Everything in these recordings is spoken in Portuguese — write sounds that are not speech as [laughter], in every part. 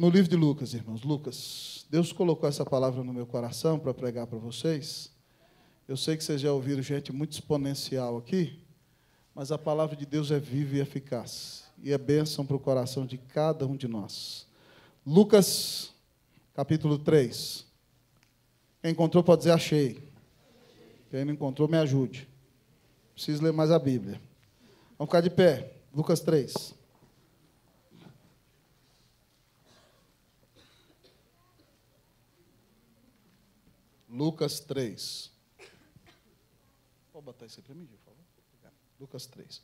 no livro de Lucas, irmãos, Lucas, Deus colocou essa palavra no meu coração para pregar para vocês. Eu sei que vocês já ouviram gente muito exponencial aqui, mas a palavra de Deus é viva e eficaz, e é bênção para o coração de cada um de nós. Lucas, capítulo 3. Quem encontrou pode dizer achei. Quem não encontrou, me ajude. Preciso ler mais a Bíblia. Vamos ficar de pé. Lucas 3. Lucas 3. Pode botar isso aí para mim, por favor. Lucas 3.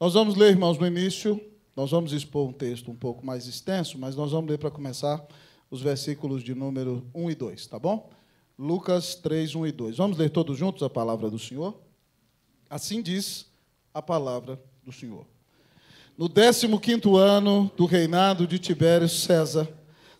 Nós vamos ler, irmãos, no início. Nós vamos expor um texto um pouco mais extenso, mas nós vamos ler para começar os versículos de número 1 e 2, tá bom? Lucas 3, 1 e 2. Vamos ler todos juntos a palavra do Senhor? Assim diz a palavra do Senhor. No 15 ano do reinado de Tibério César,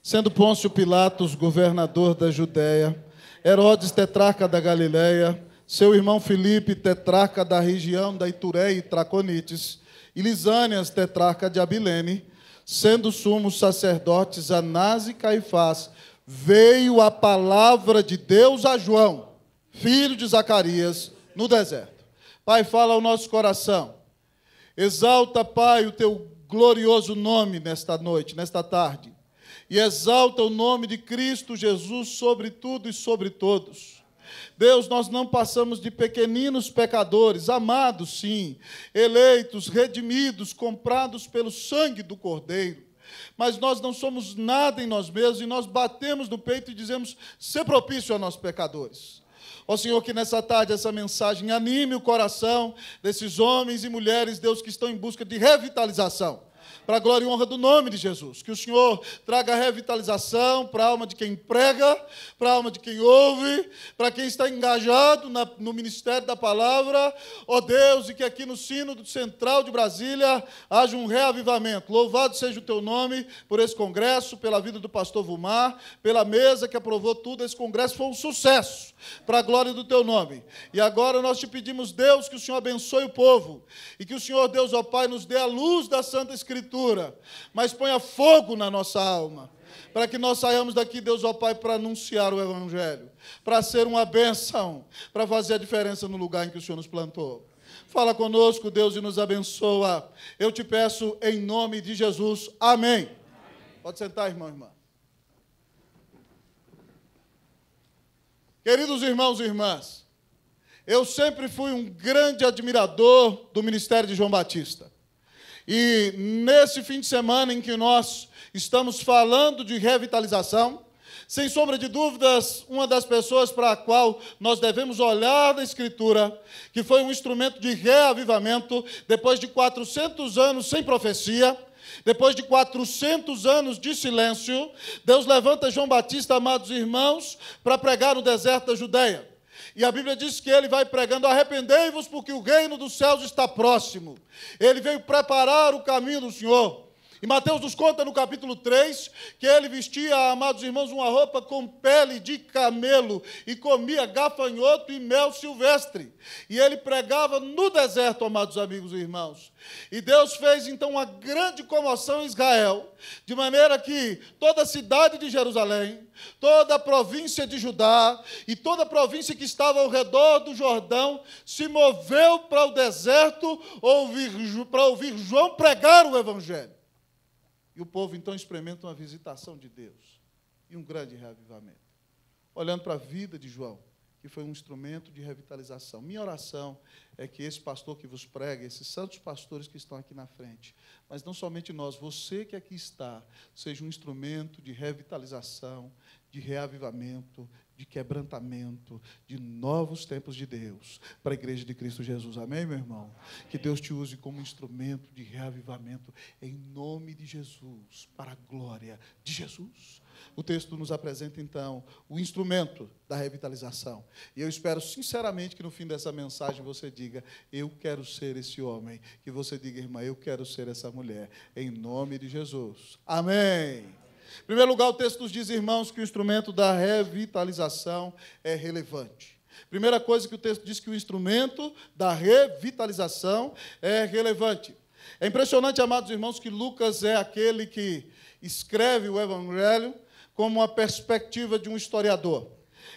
sendo Pôncio Pilatos governador da Judéia, Herodes, tetrarca da Galiléia, seu irmão Filipe, tetrarca da região da Itureia e Traconites, e Lisânias, tetrarca de Abilene, sendo sumos sacerdotes Anás e Caifás, veio a palavra de Deus a João, filho de Zacarias, no deserto. Pai, fala ao nosso coração. Exalta, Pai, o teu glorioso nome nesta noite, nesta tarde e exalta o nome de Cristo Jesus sobre tudo e sobre todos. Deus, nós não passamos de pequeninos pecadores, amados sim, eleitos, redimidos, comprados pelo sangue do Cordeiro. Mas nós não somos nada em nós mesmos e nós batemos no peito e dizemos: ser propício a nós pecadores. Ó Senhor, que nessa tarde essa mensagem anime o coração desses homens e mulheres, Deus, que estão em busca de revitalização para a glória e honra do nome de Jesus. Que o Senhor traga revitalização para a alma de quem prega, para a alma de quem ouve, para quem está engajado na, no ministério da palavra. Ó oh Deus, e que aqui no Sínodo Central de Brasília haja um reavivamento. Louvado seja o teu nome por esse congresso, pela vida do pastor Vumar, pela mesa que aprovou tudo. Esse congresso foi um sucesso, para a glória do teu nome. E agora nós te pedimos, Deus, que o Senhor abençoe o povo e que o Senhor, Deus, ó Pai, nos dê a luz da Santa Escritura Escritura, mas ponha fogo na nossa alma, para que nós saiamos daqui, Deus, ó Pai, para anunciar o Evangelho, para ser uma bênção, para fazer a diferença no lugar em que o Senhor nos plantou. Fala conosco, Deus, e nos abençoa. Eu te peço em nome de Jesus. Amém. Amém. Pode sentar, irmão, irmã. Queridos irmãos e irmãs, eu sempre fui um grande admirador do ministério de João Batista. E nesse fim de semana em que nós estamos falando de revitalização, sem sombra de dúvidas, uma das pessoas para a qual nós devemos olhar da Escritura, que foi um instrumento de reavivamento, depois de 400 anos sem profecia, depois de 400 anos de silêncio, Deus levanta João Batista, amados irmãos, para pregar no deserto da Judéia. E a Bíblia diz que ele vai pregando: arrependei-vos, porque o reino dos céus está próximo. Ele veio preparar o caminho do Senhor. E Mateus nos conta no capítulo 3 que ele vestia, amados irmãos, uma roupa com pele de camelo e comia gafanhoto e mel silvestre. E ele pregava no deserto, amados amigos e irmãos. E Deus fez então uma grande comoção em Israel, de maneira que toda a cidade de Jerusalém, toda a província de Judá e toda a província que estava ao redor do Jordão se moveu para o deserto ouvir, para ouvir João pregar o Evangelho. E o povo então experimenta uma visitação de Deus e um grande reavivamento. Olhando para a vida de João, que foi um instrumento de revitalização. Minha oração é que esse pastor que vos prega, esses santos pastores que estão aqui na frente, mas não somente nós, você que aqui está, seja um instrumento de revitalização, de reavivamento, de quebrantamento, de novos tempos de Deus para a igreja de Cristo Jesus. Amém, meu irmão? Amém. Que Deus te use como instrumento de reavivamento em nome de Jesus, para a glória de Jesus. O texto nos apresenta então o instrumento da revitalização. E eu espero sinceramente que no fim dessa mensagem você diga: Eu quero ser esse homem. Que você diga, irmã, eu quero ser essa mulher. Em nome de Jesus. Amém. Em primeiro lugar, o texto nos diz, irmãos, que o instrumento da revitalização é relevante. Primeira coisa que o texto diz que o instrumento da revitalização é relevante. É impressionante, amados irmãos, que Lucas é aquele que escreve o Evangelho como uma perspectiva de um historiador.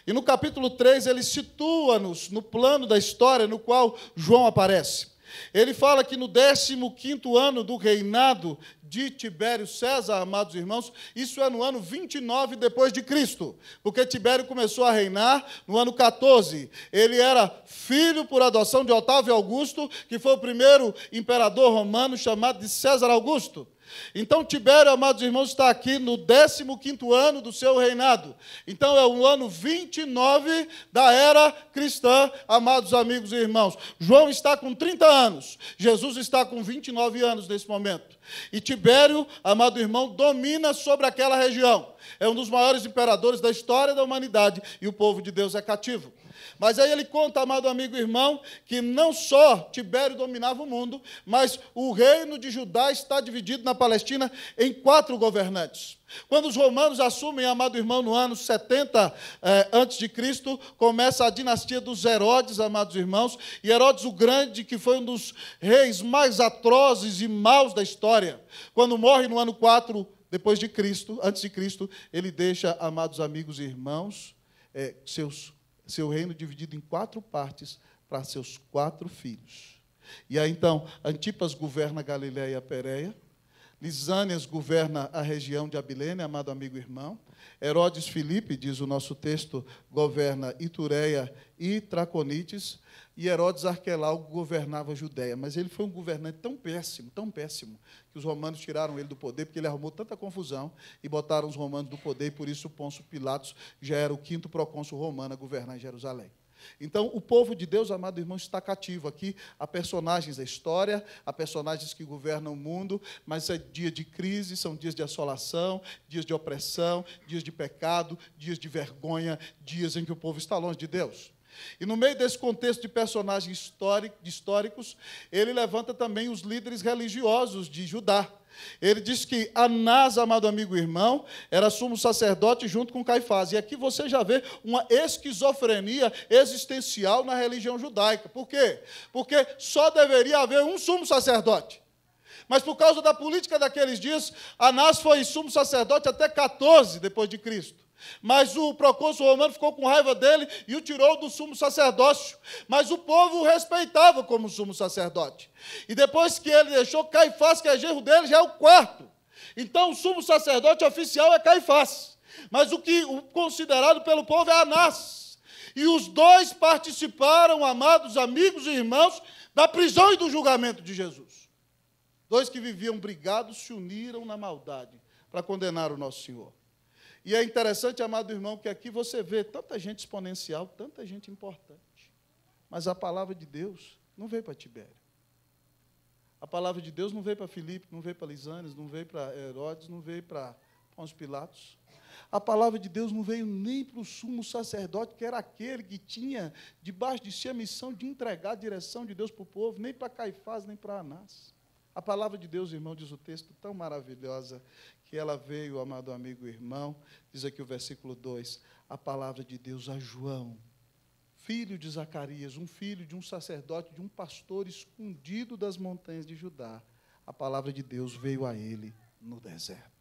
E no capítulo 3 ele situa-nos no plano da história no qual João aparece. Ele fala que no 15º ano do reinado de Tibério César, amados irmãos, isso é no ano 29 depois de Cristo, porque Tibério começou a reinar no ano 14. Ele era filho por adoção de Otávio Augusto, que foi o primeiro imperador romano chamado de César Augusto. Então, Tibério, amados irmãos, está aqui no 15 ano do seu reinado. Então, é o ano 29 da era cristã, amados amigos e irmãos. João está com 30 anos, Jesus está com 29 anos nesse momento. E Tibério, amado irmão, domina sobre aquela região. É um dos maiores imperadores da história da humanidade e o povo de Deus é cativo. Mas aí ele conta, amado amigo e irmão, que não só Tibério dominava o mundo, mas o reino de Judá está dividido na Palestina em quatro governantes. Quando os romanos assumem, amado irmão, no ano 70 eh, antes de Cristo, começa a dinastia dos Herodes, amados irmãos, e Herodes o Grande, que foi um dos reis mais atrozes e maus da história. Quando morre no ano 4 depois de Cristo, antes de Cristo, ele deixa, amados amigos e irmãos, eh, seus seu reino dividido em quatro partes para seus quatro filhos. E aí então, Antipas governa Galiléia e a Pérea Lisânias governa a região de Abilene, amado amigo e irmão. Herodes Filipe, diz o nosso texto, governa Itureia e Traconites. E Herodes Arquelau governava a Judéia. Mas ele foi um governante tão péssimo, tão péssimo, que os romanos tiraram ele do poder, porque ele arrumou tanta confusão e botaram os romanos do poder, e por isso Pôncio Pilatos já era o quinto procônsul romano a governar em Jerusalém. Então, o povo de Deus, amado irmão, está cativo aqui. Há personagens da história, há personagens que governam o mundo, mas é dia de crise, são dias de assolação, dias de opressão, dias de pecado, dias de vergonha, dias em que o povo está longe de Deus. E no meio desse contexto de personagens históricos, ele levanta também os líderes religiosos de Judá. Ele diz que Anás, amado amigo e irmão, era sumo sacerdote junto com Caifás. E aqui você já vê uma esquizofrenia existencial na religião judaica. Por quê? Porque só deveria haver um sumo sacerdote. Mas por causa da política daqueles dias, Anás foi sumo sacerdote até 14 depois de Cristo. Mas o procônsul romano ficou com raiva dele e o tirou do sumo sacerdócio. Mas o povo o respeitava como sumo sacerdote. E depois que ele deixou Caifás, que é gerro dele, já é o quarto. Então o sumo sacerdote oficial é Caifás. Mas o que o considerado pelo povo é Anás. E os dois participaram, amados amigos e irmãos, da prisão e do julgamento de Jesus. Dois que viviam brigados se uniram na maldade para condenar o nosso Senhor. E é interessante, amado irmão, que aqui você vê tanta gente exponencial, tanta gente importante. Mas a palavra de Deus não veio para Tibério. A palavra de Deus não veio para Filipe, não veio para Lisanes, não veio para Herodes, não veio para Pons Pilatos. A palavra de Deus não veio nem para o sumo sacerdote, que era aquele que tinha debaixo de si a missão de entregar a direção de Deus para o povo, nem para Caifás, nem para Anás. A palavra de Deus, irmão, diz o texto tão maravilhosa, que ela veio, amado amigo e irmão, diz aqui o versículo 2, a palavra de Deus a João, filho de Zacarias, um filho de um sacerdote, de um pastor escondido das montanhas de Judá. A palavra de Deus veio a ele no deserto.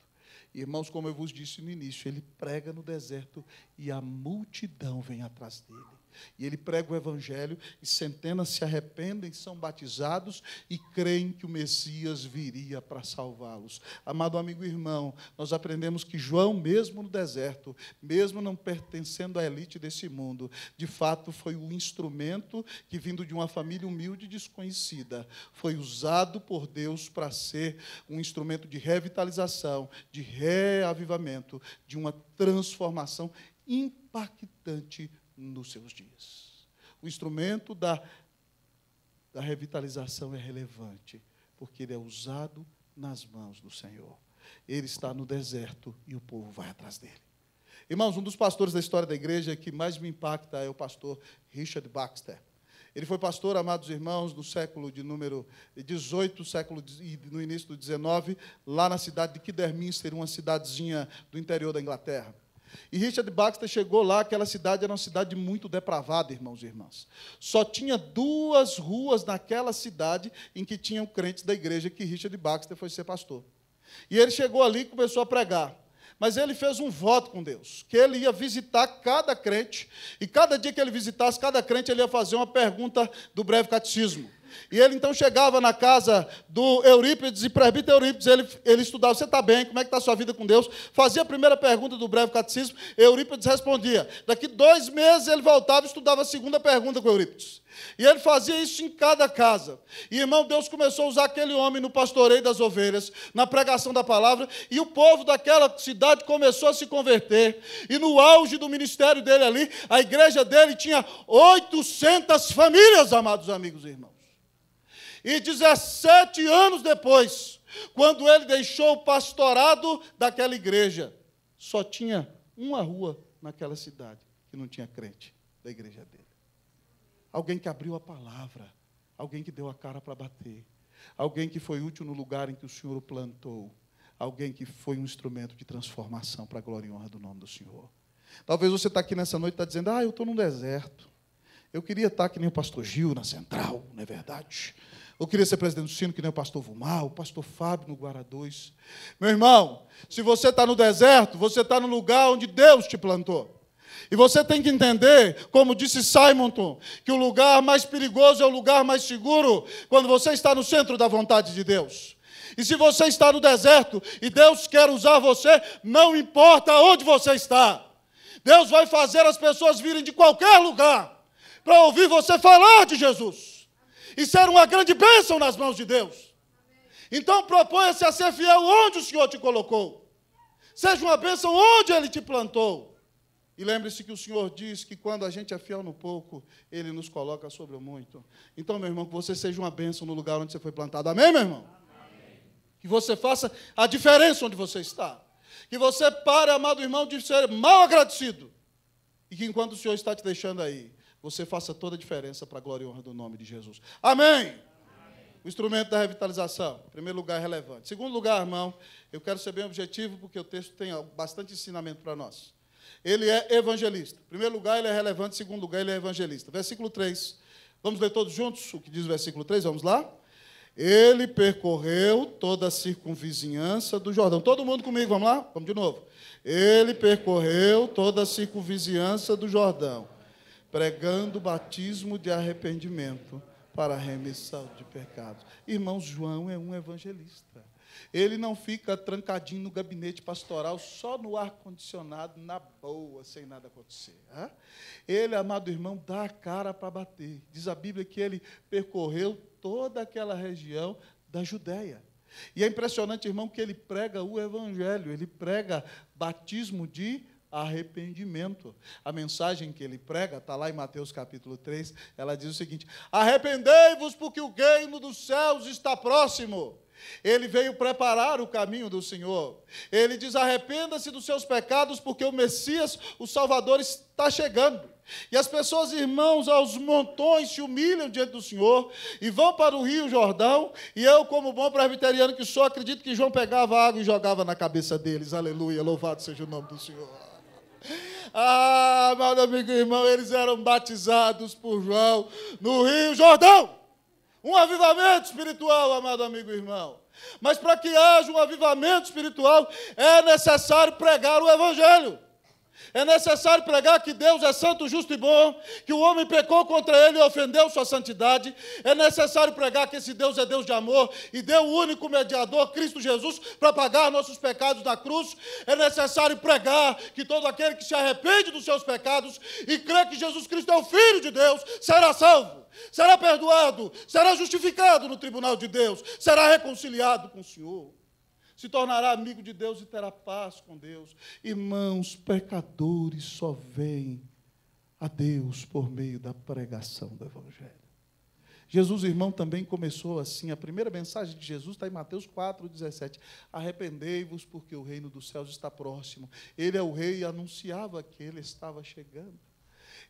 Irmãos, como eu vos disse no início, ele prega no deserto e a multidão vem atrás dele. E ele prega o evangelho e centenas se arrependem, são batizados e creem que o Messias viria para salvá-los. Amado amigo e irmão, nós aprendemos que João, mesmo no deserto, mesmo não pertencendo à elite desse mundo, de fato foi o instrumento que, vindo de uma família humilde e desconhecida, foi usado por Deus para ser um instrumento de revitalização, de reavivamento, de uma transformação impactante nos seus dias. O instrumento da, da revitalização é relevante, porque ele é usado nas mãos do Senhor. Ele está no deserto e o povo vai atrás dele. Irmãos, um dos pastores da história da igreja que mais me impacta é o pastor Richard Baxter. Ele foi pastor, amados irmãos, no século de número 18, século de, no início do 19, lá na cidade de Kidderminster, uma cidadezinha do interior da Inglaterra. E Richard Baxter chegou lá, aquela cidade era uma cidade muito depravada, irmãos e irmãs. Só tinha duas ruas naquela cidade em que tinham crentes da igreja que Richard Baxter foi ser pastor. E ele chegou ali e começou a pregar. Mas ele fez um voto com Deus, que ele ia visitar cada crente, e cada dia que ele visitasse cada crente, ele ia fazer uma pergunta do breve catecismo. E ele então chegava na casa do Eurípides e presbítero Eurípides, ele, ele estudava: Você está bem? Como é que está a sua vida com Deus? Fazia a primeira pergunta do breve catecismo, Eurípides respondia. Daqui dois meses ele voltava e estudava a segunda pergunta com Eurípides. E ele fazia isso em cada casa. E, irmão, Deus começou a usar aquele homem no pastoreio das ovelhas, na pregação da palavra, e o povo daquela cidade começou a se converter. E no auge do ministério dele ali, a igreja dele tinha 800 famílias, amados amigos e irmãos. E 17 anos depois, quando ele deixou o pastorado daquela igreja, só tinha uma rua naquela cidade que não tinha crente da igreja dele. Alguém que abriu a palavra, alguém que deu a cara para bater, alguém que foi útil no lugar em que o Senhor o plantou, alguém que foi um instrumento de transformação para a glória e honra do nome do Senhor. Talvez você está aqui nessa noite e está dizendo, ah, eu estou num deserto. Eu queria estar tá que nem o pastor Gil na central, não é verdade? Eu queria ser presidente do sino, que nem o pastor Vumar, o pastor Fábio no Guará 2. Meu irmão, se você está no deserto, você está no lugar onde Deus te plantou. E você tem que entender, como disse Simonton, que o lugar mais perigoso é o lugar mais seguro quando você está no centro da vontade de Deus. E se você está no deserto e Deus quer usar você, não importa onde você está, Deus vai fazer as pessoas virem de qualquer lugar para ouvir você falar de Jesus e ser uma grande bênção nas mãos de Deus. Então proponha-se a ser fiel onde o Senhor te colocou. Seja uma bênção onde Ele te plantou. E lembre-se que o Senhor diz que quando a gente é fiel no pouco, Ele nos coloca sobre o muito. Então, meu irmão, que você seja uma bênção no lugar onde você foi plantado. Amém, meu irmão? Amém. Que você faça a diferença onde você está. Que você pare, amado irmão, de ser mal agradecido. E que enquanto o Senhor está te deixando aí, você faça toda a diferença para a glória e honra do nome de Jesus. Amém! Amém. O instrumento da revitalização, em primeiro lugar, é relevante. Segundo lugar, irmão, eu quero ser bem objetivo, porque o texto tem bastante ensinamento para nós. Ele é evangelista. Em primeiro lugar, ele é relevante. Em segundo lugar, ele é evangelista. Versículo 3. Vamos ler todos juntos o que diz o versículo 3? Vamos lá? Ele percorreu toda a circunvizinhança do Jordão. Todo mundo comigo, vamos lá? Vamos de novo. Ele percorreu toda a circunvizinhança do Jordão pregando o batismo de arrependimento para a remissão de pecados. Irmão João é um evangelista. Ele não fica trancadinho no gabinete pastoral, só no ar-condicionado, na boa, sem nada acontecer. Ele, amado irmão, dá a cara para bater. Diz a Bíblia que ele percorreu toda aquela região da Judéia. E é impressionante, irmão, que ele prega o evangelho, ele prega batismo de arrependimento. A mensagem que ele prega, está lá em Mateus capítulo 3, ela diz o seguinte: Arrependei-vos, porque o reino dos céus está próximo. Ele veio preparar o caminho do Senhor. Ele diz: arrependa-se dos seus pecados, porque o Messias, o Salvador, está chegando. E as pessoas, irmãos, aos montões se humilham diante do Senhor e vão para o Rio Jordão. E eu, como bom presbiteriano que sou, acredito que João pegava água e jogava na cabeça deles. Aleluia, louvado seja o nome do Senhor. Ah, meu amigo e irmão, eles eram batizados por João no Rio Jordão. Um avivamento espiritual, amado amigo e irmão. Mas para que haja um avivamento espiritual, é necessário pregar o Evangelho. É necessário pregar que Deus é santo, justo e bom, que o homem pecou contra ele e ofendeu sua santidade. É necessário pregar que esse Deus é Deus de amor e deu o único mediador, Cristo Jesus, para pagar nossos pecados na cruz. É necessário pregar que todo aquele que se arrepende dos seus pecados e crê que Jesus Cristo é o Filho de Deus será salvo, será perdoado, será justificado no tribunal de Deus, será reconciliado com o Senhor se tornará amigo de Deus e terá paz com Deus. Irmãos, pecadores só vêm a Deus por meio da pregação do Evangelho. Jesus, irmão, também começou assim. A primeira mensagem de Jesus está em Mateus 4, 17. Arrependei-vos, porque o reino dos céus está próximo. Ele é o rei e anunciava que ele estava chegando.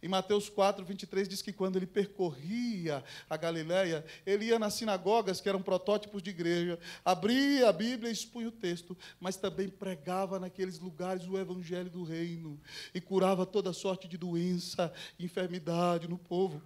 Em Mateus 4, 23 diz que quando ele percorria a Galiléia, ele ia nas sinagogas, que eram protótipos de igreja, abria a Bíblia e expunha o texto, mas também pregava naqueles lugares o evangelho do reino e curava toda sorte de doença, enfermidade no povo.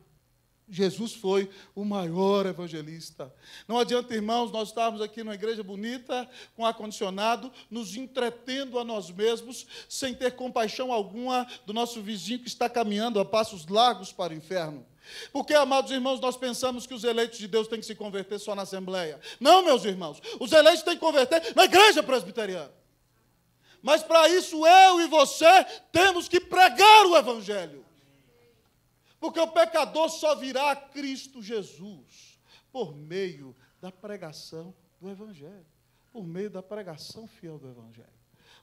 Jesus foi o maior evangelista. Não adianta, irmãos, nós estarmos aqui numa igreja bonita, com ar-condicionado, nos entretendo a nós mesmos, sem ter compaixão alguma do nosso vizinho que está caminhando a passos largos para o inferno. Porque, amados irmãos, nós pensamos que os eleitos de Deus têm que se converter só na Assembleia. Não, meus irmãos, os eleitos têm que converter na igreja presbiteriana. Mas para isso eu e você temos que pregar o Evangelho. Porque o pecador só virá a Cristo Jesus por meio da pregação do Evangelho, por meio da pregação fiel do Evangelho.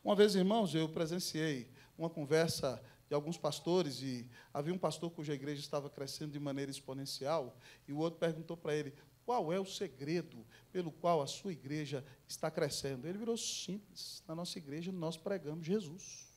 Uma vez, irmãos, eu presenciei uma conversa de alguns pastores e havia um pastor cuja igreja estava crescendo de maneira exponencial e o outro perguntou para ele qual é o segredo pelo qual a sua igreja está crescendo. Ele virou simples: na nossa igreja nós pregamos Jesus.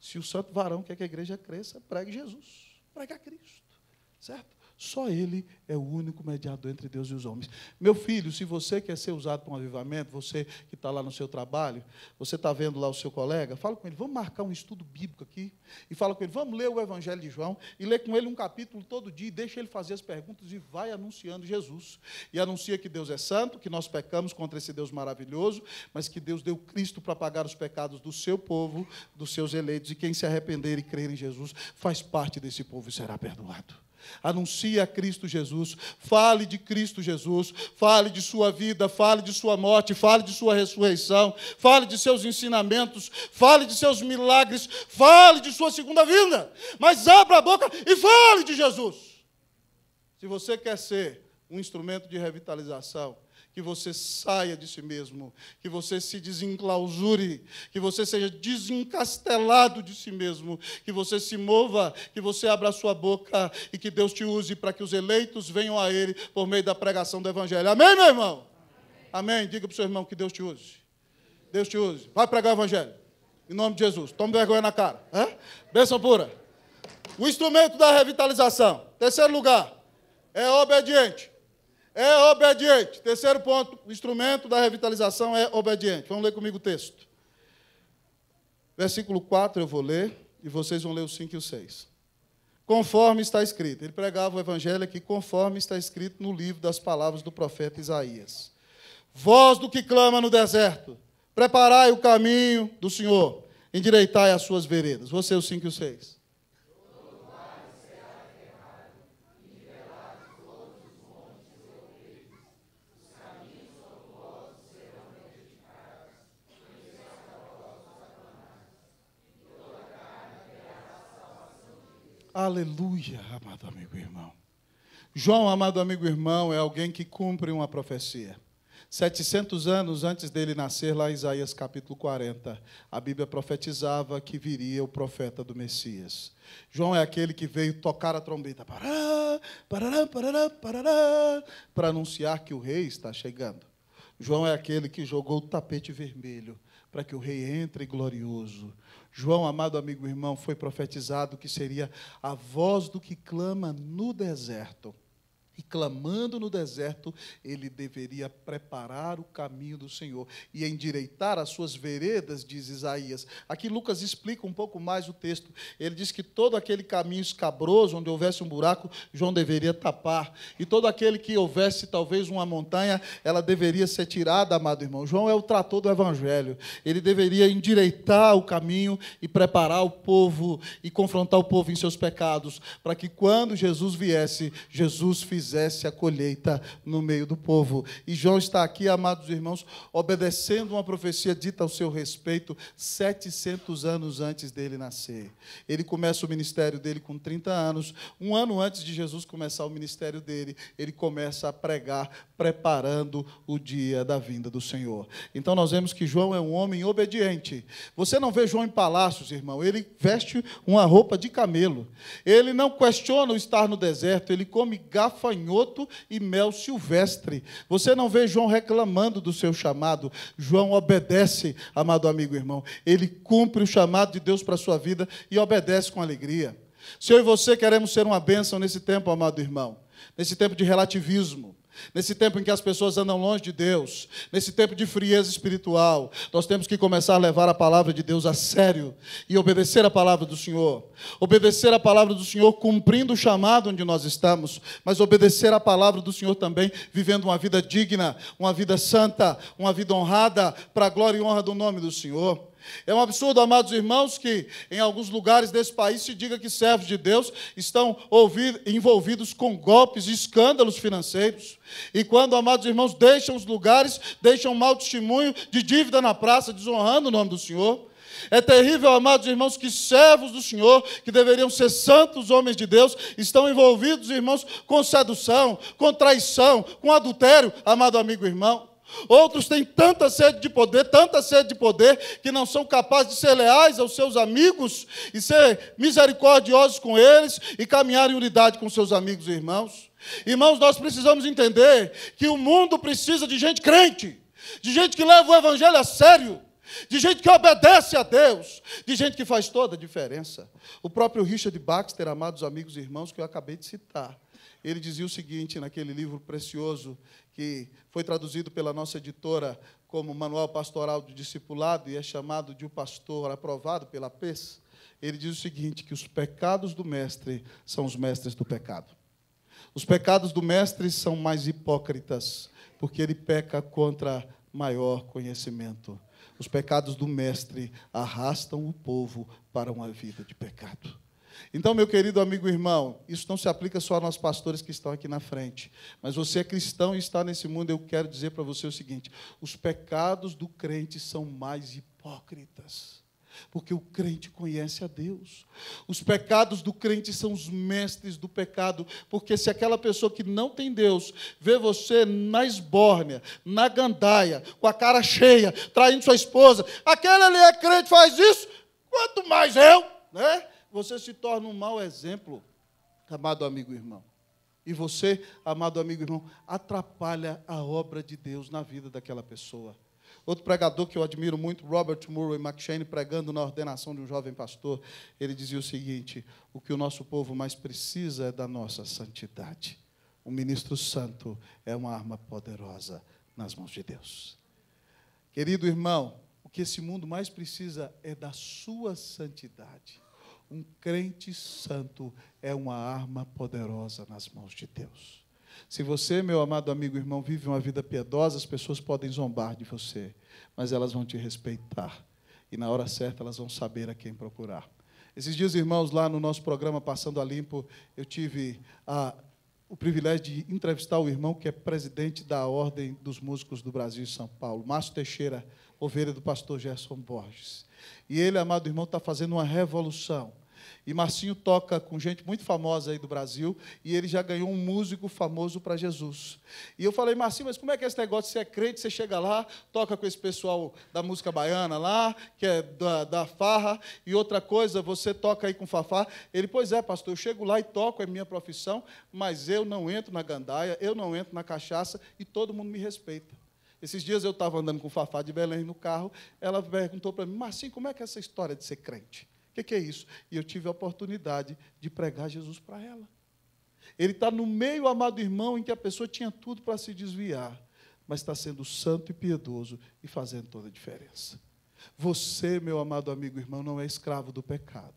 Se o santo varão quer que a igreja cresça, pregue Jesus pregar Cristo, certo? Só Ele é o único mediador entre Deus e os homens. Meu filho, se você quer ser usado para um avivamento, você que está lá no seu trabalho, você está vendo lá o seu colega, fala com ele, vamos marcar um estudo bíblico aqui. E fala com ele, vamos ler o Evangelho de João e ler com ele um capítulo todo dia e deixa ele fazer as perguntas e vai anunciando Jesus. E anuncia que Deus é santo, que nós pecamos contra esse Deus maravilhoso, mas que Deus deu Cristo para pagar os pecados do seu povo, dos seus eleitos. E quem se arrepender e crer em Jesus faz parte desse povo e será perdoado. Anuncie a Cristo Jesus, fale de Cristo Jesus, fale de sua vida, fale de sua morte, fale de sua ressurreição, fale de seus ensinamentos, fale de seus milagres, fale de sua segunda vinda. Mas abra a boca e fale de Jesus. Se você quer ser um instrumento de revitalização, que você saia de si mesmo, que você se desenclausure, que você seja desencastelado de si mesmo, que você se mova, que você abra a sua boca e que Deus te use para que os eleitos venham a Ele por meio da pregação do Evangelho. Amém, meu irmão? Amém. Amém. Diga para o seu irmão que Deus te use. Deus te use. Vai pregar o Evangelho. Em nome de Jesus. Tome vergonha na cara. É? Bênção pura. O instrumento da revitalização. Terceiro lugar. É obediente é obediente. Terceiro ponto, o instrumento da revitalização é obediente. Vamos ler comigo o texto. Versículo 4 eu vou ler e vocês vão ler o 5 e o 6. Conforme está escrito. Ele pregava o evangelho aqui, conforme está escrito no livro das palavras do profeta Isaías. Voz do que clama no deserto, preparai o caminho do Senhor, endireitai as suas veredas. Você o 5 e o 6. Aleluia, amado amigo e irmão. João, amado amigo e irmão, é alguém que cumpre uma profecia. 700 anos antes dele nascer, lá em Isaías capítulo 40, a Bíblia profetizava que viria o profeta do Messias. João é aquele que veio tocar a trombeta para parará, parará, parará, para anunciar que o rei está chegando. João é aquele que jogou o tapete vermelho para que o rei entre glorioso João, amado amigo e irmão, foi profetizado que seria a voz do que clama no deserto e clamando no deserto, ele deveria preparar o caminho do Senhor e endireitar as suas veredas, diz Isaías. Aqui Lucas explica um pouco mais o texto. Ele diz que todo aquele caminho escabroso, onde houvesse um buraco, João deveria tapar. E todo aquele que houvesse talvez uma montanha, ela deveria ser tirada, amado irmão. João é o trator do evangelho. Ele deveria endireitar o caminho e preparar o povo e confrontar o povo em seus pecados, para que quando Jesus viesse, Jesus fizesse fizesse a colheita no meio do povo. E João está aqui, amados irmãos, obedecendo uma profecia dita ao seu respeito 700 anos antes dele nascer. Ele começa o ministério dele com 30 anos. Um ano antes de Jesus começar o ministério dele, ele começa a pregar preparando o dia da vinda do Senhor. Então nós vemos que João é um homem obediente. Você não vê João em palácios, irmão. Ele veste uma roupa de camelo. Ele não questiona o estar no deserto. Ele come gafanhoto e mel silvestre. Você não vê João reclamando do seu chamado. João obedece, amado amigo irmão. Ele cumpre o chamado de Deus para a sua vida e obedece com alegria. Se eu e você queremos ser uma bênção nesse tempo, amado irmão, nesse tempo de relativismo, Nesse tempo em que as pessoas andam longe de Deus, nesse tempo de frieza espiritual, nós temos que começar a levar a palavra de Deus a sério e obedecer a palavra do Senhor. Obedecer a palavra do Senhor cumprindo o chamado onde nós estamos, mas obedecer a palavra do Senhor também vivendo uma vida digna, uma vida santa, uma vida honrada para a glória e honra do nome do Senhor. É um absurdo, amados irmãos, que em alguns lugares desse país se diga que servos de Deus estão envolvidos com golpes e escândalos financeiros. E quando, amados irmãos, deixam os lugares, deixam mau testemunho de dívida na praça, desonrando o nome do Senhor. É terrível, amados irmãos, que servos do Senhor, que deveriam ser santos homens de Deus, estão envolvidos, irmãos, com sedução, com traição, com adultério, amado amigo irmão. Outros têm tanta sede de poder, tanta sede de poder, que não são capazes de ser leais aos seus amigos e ser misericordiosos com eles e caminhar em unidade com seus amigos e irmãos. Irmãos, nós precisamos entender que o mundo precisa de gente crente, de gente que leva o evangelho a sério, de gente que obedece a Deus, de gente que faz toda a diferença. O próprio Richard Baxter, amados amigos e irmãos, que eu acabei de citar, ele dizia o seguinte naquele livro precioso que foi traduzido pela nossa editora como Manual Pastoral do Discipulado e é chamado de O Pastor Aprovado pela PES, ele diz o seguinte: que os pecados do mestre são os mestres do pecado. Os pecados do mestre são mais hipócritas, porque ele peca contra maior conhecimento. Os pecados do mestre arrastam o povo para uma vida de pecado. Então, meu querido amigo e irmão, isso não se aplica só a nós pastores que estão aqui na frente, mas você é cristão e está nesse mundo, eu quero dizer para você o seguinte: os pecados do crente são mais hipócritas porque o crente conhece a Deus. Os pecados do crente são os mestres do pecado, porque se aquela pessoa que não tem Deus vê você na esbórnia, na gandaia, com a cara cheia, traindo sua esposa, aquele ali é crente, faz isso, quanto mais eu, né? você se torna um mau exemplo, amado amigo e irmão. E você, amado amigo e irmão, atrapalha a obra de Deus na vida daquela pessoa. Outro pregador que eu admiro muito, Robert Murray McShane, pregando na ordenação de um jovem pastor, ele dizia o seguinte: o que o nosso povo mais precisa é da nossa santidade. O ministro santo é uma arma poderosa nas mãos de Deus. Querido irmão, o que esse mundo mais precisa é da sua santidade. Um crente santo é uma arma poderosa nas mãos de Deus. Se você, meu amado amigo e irmão, vive uma vida piedosa, as pessoas podem zombar de você, mas elas vão te respeitar. E na hora certa elas vão saber a quem procurar. Esses dias, irmãos, lá no nosso programa Passando a Limpo, eu tive a, o privilégio de entrevistar o irmão que é presidente da Ordem dos Músicos do Brasil em São Paulo, Márcio Teixeira ovelha do pastor Gerson Borges. E ele, amado irmão, está fazendo uma revolução. E Marcinho toca com gente muito famosa aí do Brasil, e ele já ganhou um músico famoso para Jesus. E eu falei, Marcinho, mas como é que é esse negócio? Você é crente, você chega lá, toca com esse pessoal da música baiana lá, que é da, da farra, e outra coisa, você toca aí com Fafá. Ele, pois é, pastor, eu chego lá e toco, é minha profissão, mas eu não entro na gandaia, eu não entro na cachaça, e todo mundo me respeita. Esses dias eu estava andando com o Fafá de Belém no carro, ela perguntou para mim, Marcinho, como é que é essa história de ser crente? O que, que é isso? E eu tive a oportunidade de pregar Jesus para ela. Ele está no meio, amado irmão, em que a pessoa tinha tudo para se desviar, mas está sendo santo e piedoso e fazendo toda a diferença. Você, meu amado amigo irmão, não é escravo do pecado.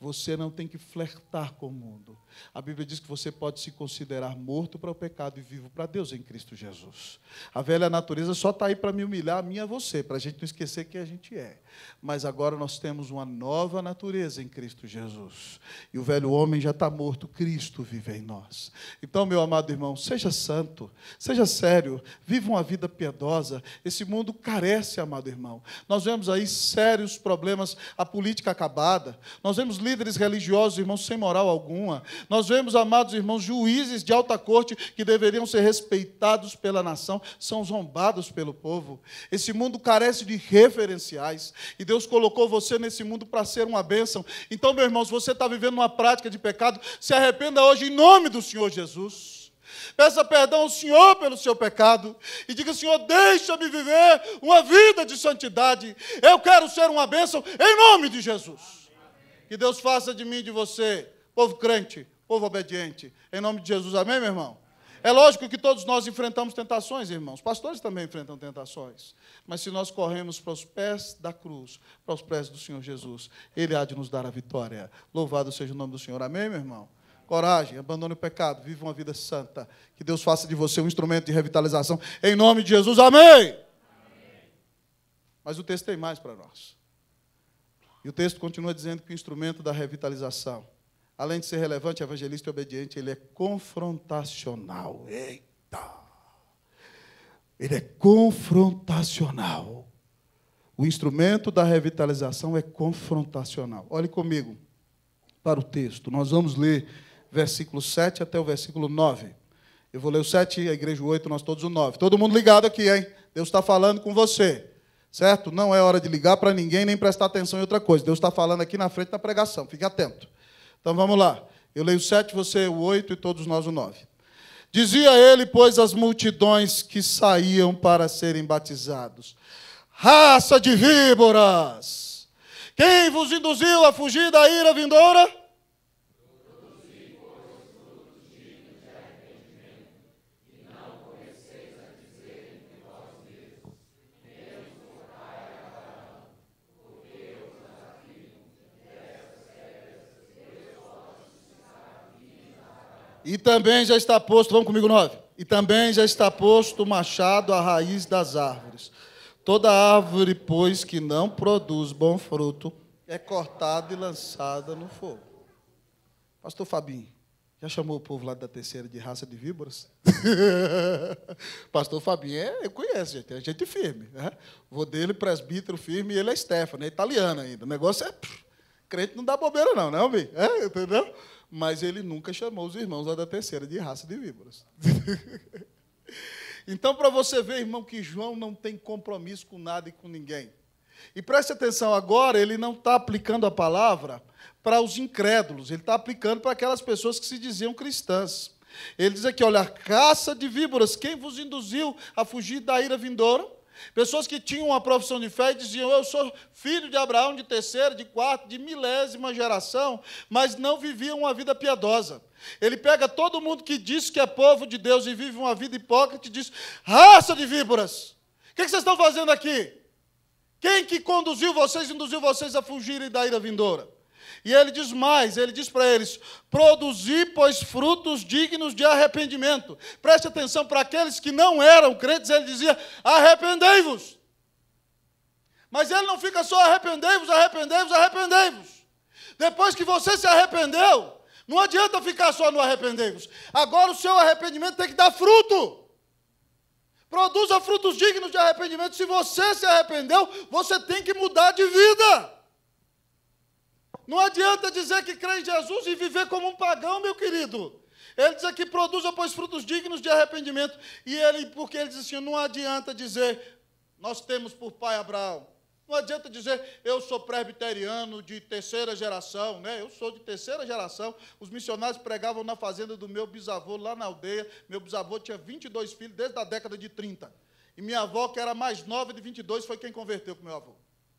Você não tem que flertar com o mundo. A Bíblia diz que você pode se considerar morto para o pecado e vivo para Deus em Cristo Jesus. A velha natureza só está aí para me humilhar, a minha e é você, para a gente não esquecer quem a gente é. Mas agora nós temos uma nova natureza em Cristo Jesus. E o velho homem já está morto, Cristo vive em nós. Então, meu amado irmão, seja santo, seja sério, viva uma vida piedosa. Esse mundo carece, amado irmão. Nós vemos aí sérios problemas, a política acabada. Nós vemos vemos líderes religiosos, irmãos, sem moral alguma. Nós vemos, amados irmãos, juízes de alta corte que deveriam ser respeitados pela nação, são zombados pelo povo. Esse mundo carece de referenciais. E Deus colocou você nesse mundo para ser uma bênção. Então, meu irmão, se você está vivendo uma prática de pecado, se arrependa hoje em nome do Senhor Jesus. Peça perdão ao Senhor pelo seu pecado e diga: Senhor, deixa-me viver uma vida de santidade. Eu quero ser uma bênção em nome de Jesus. Que Deus faça de mim e de você, povo crente, povo obediente. Em nome de Jesus, amém, meu irmão? É lógico que todos nós enfrentamos tentações, irmãos. Pastores também enfrentam tentações. Mas se nós corremos para os pés da cruz, para os pés do Senhor Jesus, Ele há de nos dar a vitória. Louvado seja o nome do Senhor. Amém, meu irmão? Coragem, abandone o pecado, viva uma vida santa. Que Deus faça de você um instrumento de revitalização. Em nome de Jesus, amém. amém. Mas o texto tem mais para nós. E o texto continua dizendo que o instrumento da revitalização, além de ser relevante, evangelista e obediente, ele é confrontacional. Eita! Ele é confrontacional. O instrumento da revitalização é confrontacional. Olhe comigo para o texto. Nós vamos ler versículo 7 até o versículo 9. Eu vou ler o 7, a igreja o 8, nós todos o 9. Todo mundo ligado aqui, hein? Deus está falando com você. Certo? Não é hora de ligar para ninguém nem prestar atenção em outra coisa. Deus está falando aqui na frente da pregação, fique atento. Então vamos lá. Eu leio o 7, você o 8 e todos nós o 9. Dizia ele, pois, às multidões que saíam para serem batizados: Raça de víboras! Quem vos induziu a fugir da ira vindoura? E também já está posto, vamos comigo, nove. E também já está posto o machado à raiz das árvores. Toda árvore, pois, que não produz bom fruto, é cortada e lançada no fogo. Pastor Fabinho, já chamou o povo lá da terceira de raça de víboras? [laughs] Pastor Fabinho, é, eu conheço, gente, é gente firme. Né? Vou dele, presbítero firme, e ele é Stefano, é italiano ainda. O negócio é. Pff, crente não dá bobeira, não, né, homem? É, entendeu? mas ele nunca chamou os irmãos lá da terceira de raça de víboras. [laughs] então, para você ver, irmão, que João não tem compromisso com nada e com ninguém. E preste atenção agora, ele não está aplicando a palavra para os incrédulos, ele está aplicando para aquelas pessoas que se diziam cristãs. Ele diz aqui: olha, caça de víboras, quem vos induziu a fugir da ira vindoura? Pessoas que tinham uma profissão de fé e diziam: Eu sou filho de Abraão, de terceira, de quarta, de milésima geração, mas não viviam uma vida piedosa. Ele pega todo mundo que diz que é povo de Deus e vive uma vida hipócrita e diz: Raça de víboras, o que, vocês estão fazendo aqui? Quem que conduziu vocês, induziu vocês a fugirem da ira vindoura? E ele diz mais, ele diz para eles: produzi, pois, frutos dignos de arrependimento. Preste atenção, para aqueles que não eram crentes, ele dizia: arrependei-vos. Mas ele não fica só arrependei-vos, arrependei-vos, arrependei-vos. Depois que você se arrependeu, não adianta ficar só no arrependei-vos. Agora o seu arrependimento tem que dar fruto. Produza frutos dignos de arrependimento. Se você se arrependeu, você tem que mudar de vida. Não adianta dizer que crê em Jesus e viver como um pagão, meu querido. Ele diz aqui: produza, pois, frutos dignos de arrependimento. E ele, porque ele diz assim: não adianta dizer, nós temos por pai Abraão. Não adianta dizer, eu sou presbiteriano de terceira geração, né? Eu sou de terceira geração. Os missionários pregavam na fazenda do meu bisavô, lá na aldeia. Meu bisavô tinha 22 filhos desde a década de 30. E minha avó, que era mais nova de 22, foi quem converteu com meu avô.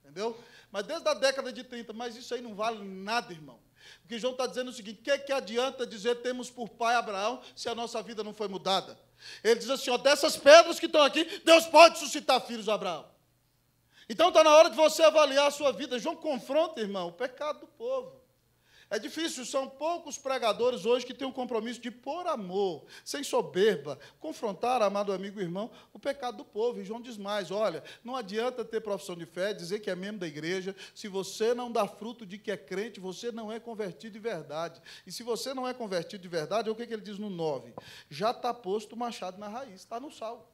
Entendeu? Mas desde a década de 30, mas isso aí não vale nada, irmão. Porque João está dizendo o seguinte: o que, que adianta dizer temos por pai Abraão se a nossa vida não foi mudada? Ele diz assim: ó, dessas pedras que estão aqui, Deus pode suscitar filhos de Abraão. Então está na hora de você avaliar a sua vida. João confronta, irmão, o pecado do povo. É difícil, são poucos pregadores hoje que têm um compromisso de, por amor, sem soberba, confrontar, amado amigo e irmão, o pecado do povo. E João diz mais: olha, não adianta ter profissão de fé, dizer que é membro da igreja, se você não dá fruto de que é crente, você não é convertido de verdade. E se você não é convertido de verdade, é o que, que ele diz no 9? Já está posto o machado na raiz, está no sal.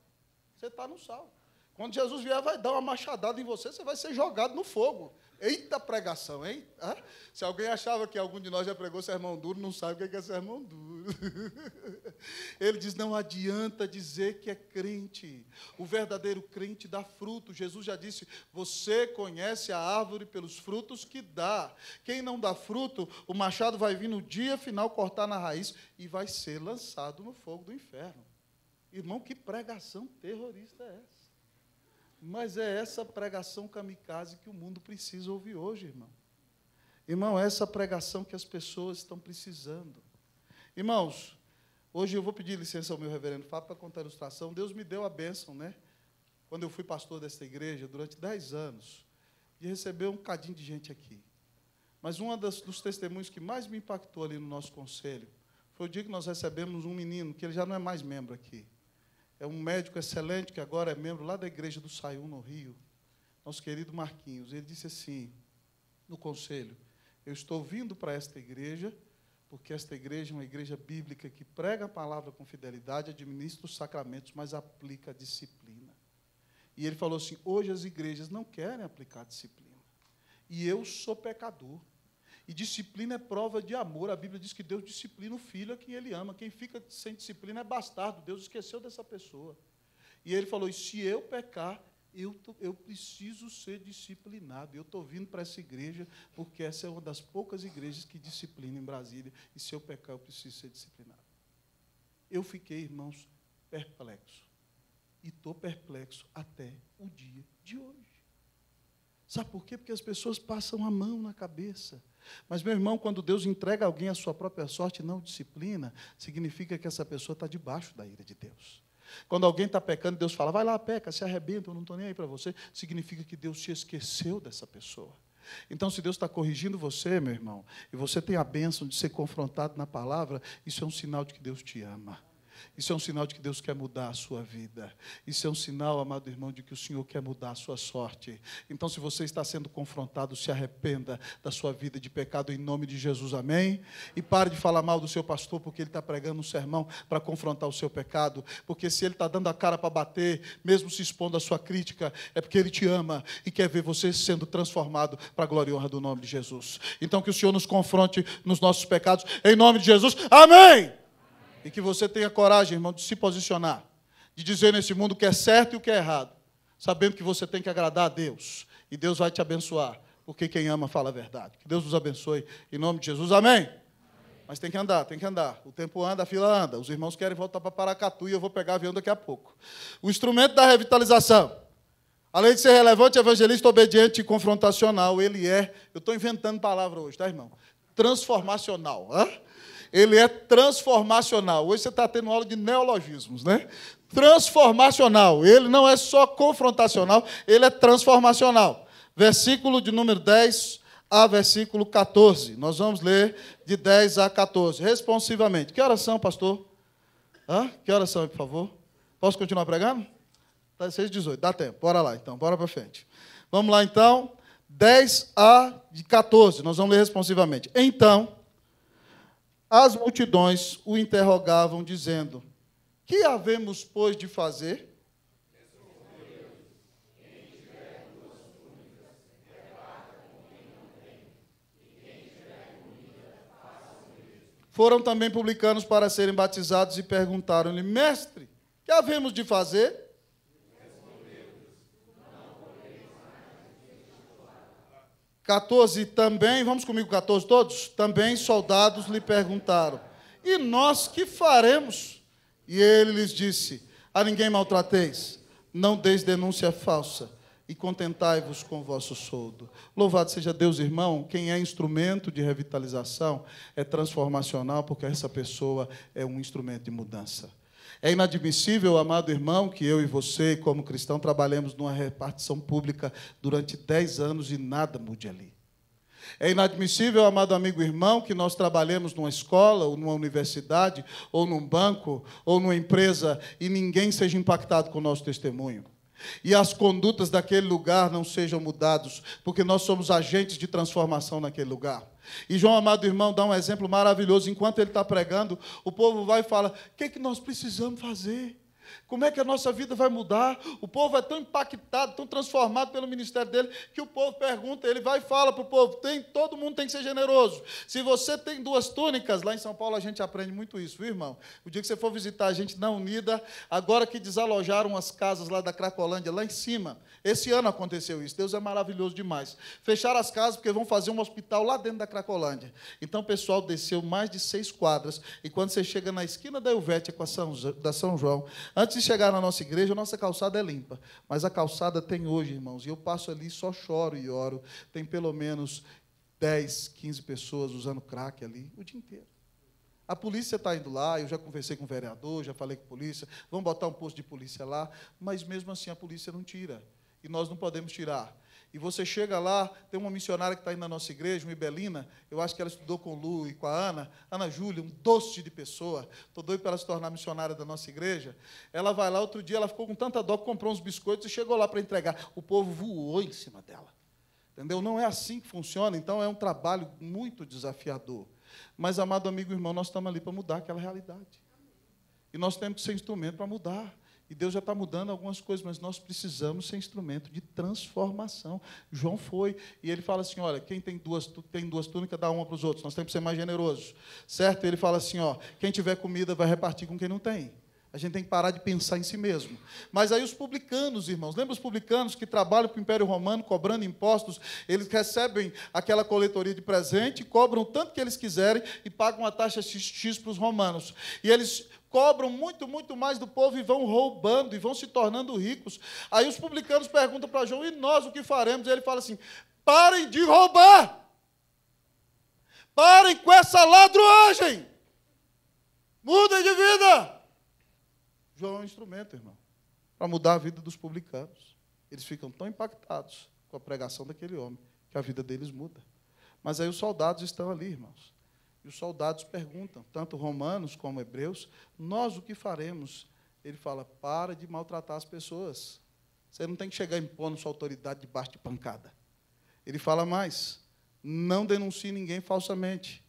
Você está no sal. Quando Jesus vier, vai dar uma machadada em você, você vai ser jogado no fogo. Eita pregação, hein? Ah, se alguém achava que algum de nós já pregou sermão duro, não sabe o que é sermão duro. [laughs] Ele diz: não adianta dizer que é crente. O verdadeiro crente dá fruto. Jesus já disse: você conhece a árvore pelos frutos que dá. Quem não dá fruto, o machado vai vir no dia final cortar na raiz e vai ser lançado no fogo do inferno. Irmão, que pregação terrorista é essa? Mas é essa pregação kamikaze que o mundo precisa ouvir hoje, irmão. Irmão, é essa pregação que as pessoas estão precisando. Irmãos, hoje eu vou pedir licença ao meu reverendo Fábio para contar a ilustração. Deus me deu a bênção, né? Quando eu fui pastor desta igreja, durante dez anos, de receber um cadinho de gente aqui. Mas um dos testemunhos que mais me impactou ali no nosso conselho foi o dia que nós recebemos um menino, que ele já não é mais membro aqui é um médico excelente que agora é membro lá da igreja do Saiu, no Rio, nosso querido Marquinhos. Ele disse assim, no conselho: Eu estou vindo para esta igreja, porque esta igreja é uma igreja bíblica que prega a palavra com fidelidade, administra os sacramentos, mas aplica a disciplina. E ele falou assim: Hoje as igrejas não querem aplicar a disciplina. E eu sou pecador. E disciplina é prova de amor. A Bíblia diz que Deus disciplina o filho a quem ele ama. Quem fica sem disciplina é bastardo. Deus esqueceu dessa pessoa. E ele falou: e se eu pecar, eu, tô, eu preciso ser disciplinado. Eu estou vindo para essa igreja, porque essa é uma das poucas igrejas que disciplina em Brasília. E se eu pecar, eu preciso ser disciplinado. Eu fiquei, irmãos, perplexo. E estou perplexo até o dia de hoje. Sabe por quê? Porque as pessoas passam a mão na cabeça mas, meu irmão, quando Deus entrega alguém à sua própria sorte e não disciplina, significa que essa pessoa está debaixo da ira de Deus. Quando alguém está pecando, Deus fala, vai lá, peca, se arrebenta, eu não estou nem aí para você. Significa que Deus se esqueceu dessa pessoa. Então, se Deus está corrigindo você, meu irmão, e você tem a bênção de ser confrontado na palavra, isso é um sinal de que Deus te ama. Isso é um sinal de que Deus quer mudar a sua vida. Isso é um sinal, amado irmão, de que o Senhor quer mudar a sua sorte. Então, se você está sendo confrontado, se arrependa da sua vida de pecado em nome de Jesus. Amém? E pare de falar mal do seu pastor, porque ele está pregando um sermão para confrontar o seu pecado. Porque se ele está dando a cara para bater, mesmo se expondo à sua crítica, é porque ele te ama e quer ver você sendo transformado para a glória e honra do nome de Jesus. Então, que o Senhor nos confronte nos nossos pecados, em nome de Jesus. Amém! E que você tenha coragem, irmão, de se posicionar, de dizer nesse mundo o que é certo e o que é errado, sabendo que você tem que agradar a Deus. E Deus vai te abençoar, porque quem ama fala a verdade. Que Deus nos abençoe, em nome de Jesus. Amém. Mas tem que andar, tem que andar. O tempo anda, a fila anda. Os irmãos querem voltar para Paracatu e eu vou pegar avião daqui a pouco. O instrumento da revitalização. Além de ser relevante, evangelista, obediente e confrontacional, ele é, eu estou inventando palavra hoje, tá, irmão? Transformacional. Hã? ele é transformacional. Hoje você está tendo aula de neologismos, né? Transformacional. Ele não é só confrontacional, ele é transformacional. Versículo de número 10 a versículo 14. Nós vamos ler de 10 a 14, responsivamente. Que horas são, pastor? Hã? Que horas são, por favor? Posso continuar pregando? Está 6 18. Dá tempo. Bora lá, então. Bora para frente. Vamos lá, então. 10 a 14. Nós vamos ler responsivamente. Então as multidões o interrogavam, dizendo: Que havemos, pois, de fazer? Foram também publicanos para serem batizados e perguntaram-lhe: Mestre, que havemos de fazer? 14, também, vamos comigo, 14 todos? Também soldados lhe perguntaram: E nós que faremos? E ele lhes disse: A ninguém maltrateis, não deis denúncia falsa e contentai-vos com o vosso soldo. Louvado seja Deus, irmão, quem é instrumento de revitalização é transformacional, porque essa pessoa é um instrumento de mudança. É inadmissível, amado irmão, que eu e você, como cristão, trabalhemos numa repartição pública durante 10 anos e nada mude ali. É inadmissível, amado amigo irmão, que nós trabalhemos numa escola, ou numa universidade, ou num banco, ou numa empresa e ninguém seja impactado com o nosso testemunho e as condutas daquele lugar não sejam mudados, porque nós somos agentes de transformação naquele lugar. E João amado irmão dá um exemplo maravilhoso. Enquanto ele está pregando, o povo vai e fala: o que, é que nós precisamos fazer? Como é que a nossa vida vai mudar? O povo é tão impactado, tão transformado pelo ministério dele, que o povo pergunta, ele vai e fala para o povo: tem, todo mundo tem que ser generoso. Se você tem duas túnicas, lá em São Paulo a gente aprende muito isso, viu, irmão? O dia que você for visitar a gente na Unida, agora que desalojaram as casas lá da Cracolândia, lá em cima, esse ano aconteceu isso. Deus é maravilhoso demais. Fecharam as casas porque vão fazer um hospital lá dentro da Cracolândia. Então o pessoal desceu mais de seis quadras, e quando você chega na esquina da Elvete com a São, da São João, Antes de chegar na nossa igreja, a nossa calçada é limpa. Mas a calçada tem hoje, irmãos. E eu passo ali, só choro e oro. Tem pelo menos 10, 15 pessoas usando crack ali o dia inteiro. A polícia está indo lá, eu já conversei com o vereador, já falei com a polícia, vamos botar um posto de polícia lá, mas mesmo assim a polícia não tira. E nós não podemos tirar. E você chega lá, tem uma missionária que está aí na nossa igreja, uma Ibelina, eu acho que ela estudou com o Lu e com a Ana, Ana Júlia, um doce de pessoa, estou doido para ela se tornar missionária da nossa igreja. Ela vai lá, outro dia ela ficou com tanta dó que comprou uns biscoitos e chegou lá para entregar. O povo voou em cima dela. Entendeu? Não é assim que funciona, então é um trabalho muito desafiador. Mas, amado amigo e irmão, nós estamos ali para mudar aquela realidade. E nós temos que ser instrumento para mudar. E Deus já está mudando algumas coisas, mas nós precisamos ser instrumento de transformação. João foi, e ele fala assim: olha, quem tem duas, tem duas túnicas, dá uma para os outros, nós temos que ser mais generosos. Certo? Ele fala assim: ó, quem tiver comida vai repartir com quem não tem. A gente tem que parar de pensar em si mesmo. Mas aí os publicanos, irmãos, lembra os publicanos que trabalham para o Império Romano cobrando impostos? Eles recebem aquela coletoria de presente, cobram tanto que eles quiserem e pagam a taxa X para os romanos. E eles cobram muito, muito mais do povo e vão roubando e vão se tornando ricos. Aí os publicanos perguntam para João: e nós o que faremos? E ele fala assim: parem de roubar! Parem com essa ladruagem! Mudem de vida! João é um instrumento, irmão, para mudar a vida dos publicanos. Eles ficam tão impactados com a pregação daquele homem que a vida deles muda. Mas aí os soldados estão ali, irmãos. E os soldados perguntam, tanto romanos como hebreus, nós o que faremos? Ele fala: para de maltratar as pessoas. Você não tem que chegar impondo sua autoridade debaixo de pancada. Ele fala mais: não denuncie ninguém falsamente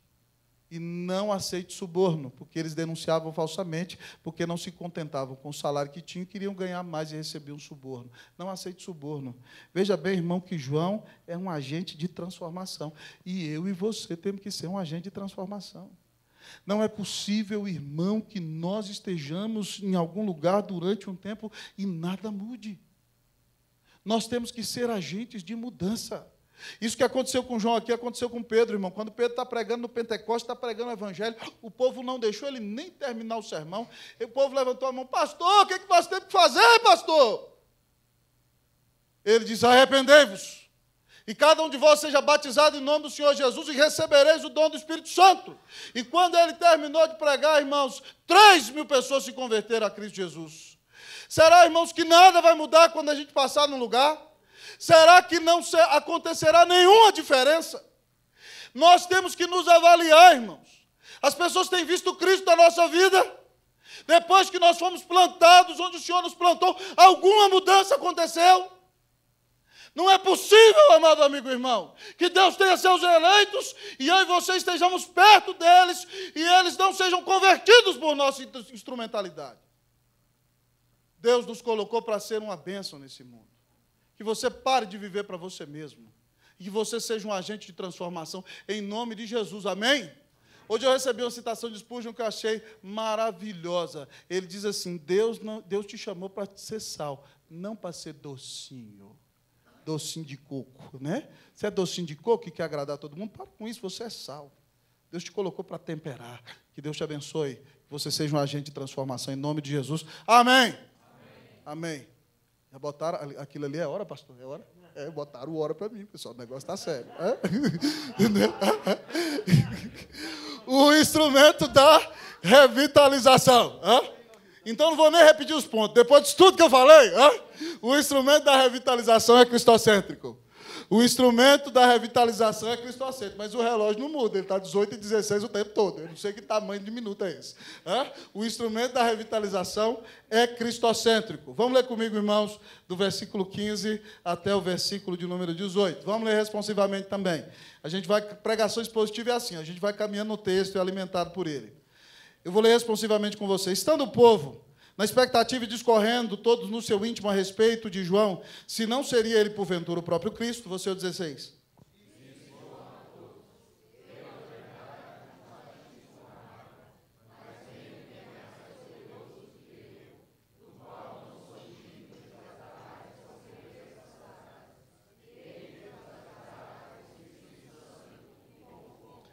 e não aceite suborno, porque eles denunciavam falsamente, porque não se contentavam com o salário que tinham, queriam ganhar mais e receber um suborno. Não aceite suborno. Veja bem, irmão, que João é um agente de transformação, e eu e você temos que ser um agente de transformação. Não é possível, irmão, que nós estejamos em algum lugar durante um tempo e nada mude. Nós temos que ser agentes de mudança. Isso que aconteceu com João aqui aconteceu com Pedro, irmão. Quando Pedro está pregando no Pentecostes, está pregando o Evangelho, o povo não deixou ele nem terminar o sermão. o povo levantou a mão: Pastor, o que, é que nós temos que fazer, pastor? Ele diz: Arrependei-vos. E cada um de vós seja batizado em nome do Senhor Jesus e recebereis o dom do Espírito Santo. E quando ele terminou de pregar, irmãos, 3 mil pessoas se converteram a Cristo Jesus. Será, irmãos, que nada vai mudar quando a gente passar num lugar? será que não acontecerá nenhuma diferença? Nós temos que nos avaliar, irmãos. As pessoas têm visto Cristo na nossa vida? Depois que nós fomos plantados, onde o Senhor nos plantou, alguma mudança aconteceu? Não é possível, amado amigo e irmão, que Deus tenha seus eleitos e eu e você estejamos perto deles e eles não sejam convertidos por nossa instrumentalidade. Deus nos colocou para ser uma bênção nesse mundo. Que você pare de viver para você mesmo. E que você seja um agente de transformação em nome de Jesus. Amém? Hoje eu recebi uma citação de Spurgeon que eu achei maravilhosa. Ele diz assim: Deus, não, Deus te chamou para ser sal, não para ser docinho. Docinho de coco, né? Você é docinho de coco e quer agradar todo mundo? Para com isso, você é sal. Deus te colocou para temperar. Que Deus te abençoe. Que você seja um agente de transformação em nome de Jesus. Amém. Amém. Amém. É botar aquilo ali, é hora, pastor? É hora? É, botaram o hora para mim, pessoal. O negócio está sério. É? [laughs] [laughs] o instrumento da revitalização. É? Então não vou nem repetir os pontos. Depois de tudo que eu falei, é? o instrumento da revitalização é cristocêntrico. O instrumento da revitalização é cristocêntrico, mas o relógio não muda, ele está 18 e 16 o tempo todo. Eu não sei que tamanho de minuto é esse. É? O instrumento da revitalização é cristocêntrico. Vamos ler comigo, irmãos, do versículo 15 até o versículo de número 18. Vamos ler responsivamente também. A gente vai pregação expositiva é assim, a gente vai caminhando no texto e é alimentado por ele. Eu vou ler responsivamente com você. Estando o povo na expectativa e discorrendo todos no seu íntimo a respeito de João, se não seria ele porventura o próprio Cristo, você é o 16.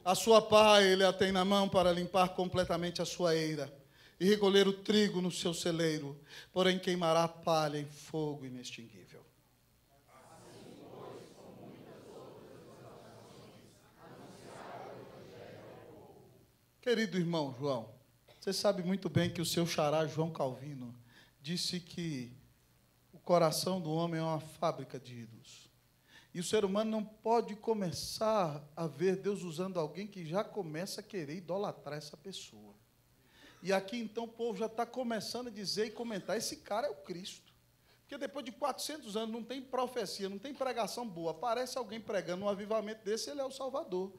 A sua pá ele a tem na mão para limpar completamente a sua eira e recolher o trigo no seu celeiro, porém queimará a palha em fogo inextinguível. Querido irmão João, você sabe muito bem que o seu xará João Calvino disse que o coração do homem é uma fábrica de ídolos. E o ser humano não pode começar a ver Deus usando alguém que já começa a querer idolatrar essa pessoa. E aqui então o povo já está começando a dizer e comentar: esse cara é o Cristo. Porque depois de 400 anos não tem profecia, não tem pregação boa. Aparece alguém pregando um avivamento desse, ele é o Salvador.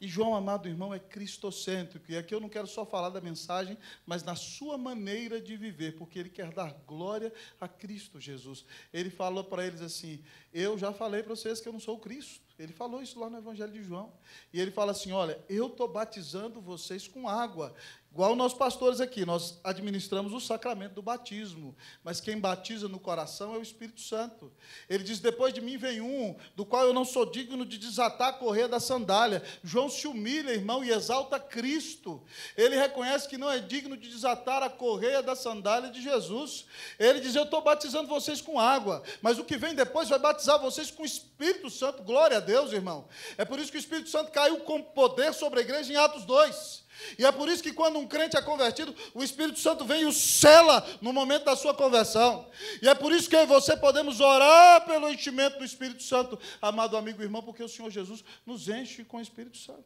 E João, amado irmão, é cristocêntrico. E aqui eu não quero só falar da mensagem, mas na sua maneira de viver, porque ele quer dar glória a Cristo Jesus. Ele falou para eles assim: Eu já falei para vocês que eu não sou o Cristo. Ele falou isso lá no Evangelho de João. E ele fala assim: Olha, eu estou batizando vocês com água, Igual nós pastores aqui, nós administramos o sacramento do batismo, mas quem batiza no coração é o Espírito Santo. Ele diz: Depois de mim vem um, do qual eu não sou digno de desatar a correia da sandália. João se humilha, irmão, e exalta Cristo. Ele reconhece que não é digno de desatar a correia da sandália de Jesus. Ele diz: Eu estou batizando vocês com água, mas o que vem depois vai batizar vocês com o Espírito Santo. Glória a Deus, irmão. É por isso que o Espírito Santo caiu com poder sobre a igreja em Atos 2. E é por isso que quando um crente é convertido, o Espírito Santo vem e o sela no momento da sua conversão. E é por isso que eu e você podemos orar pelo enchimento do Espírito Santo, amado amigo e irmão, porque o Senhor Jesus nos enche com o Espírito Santo.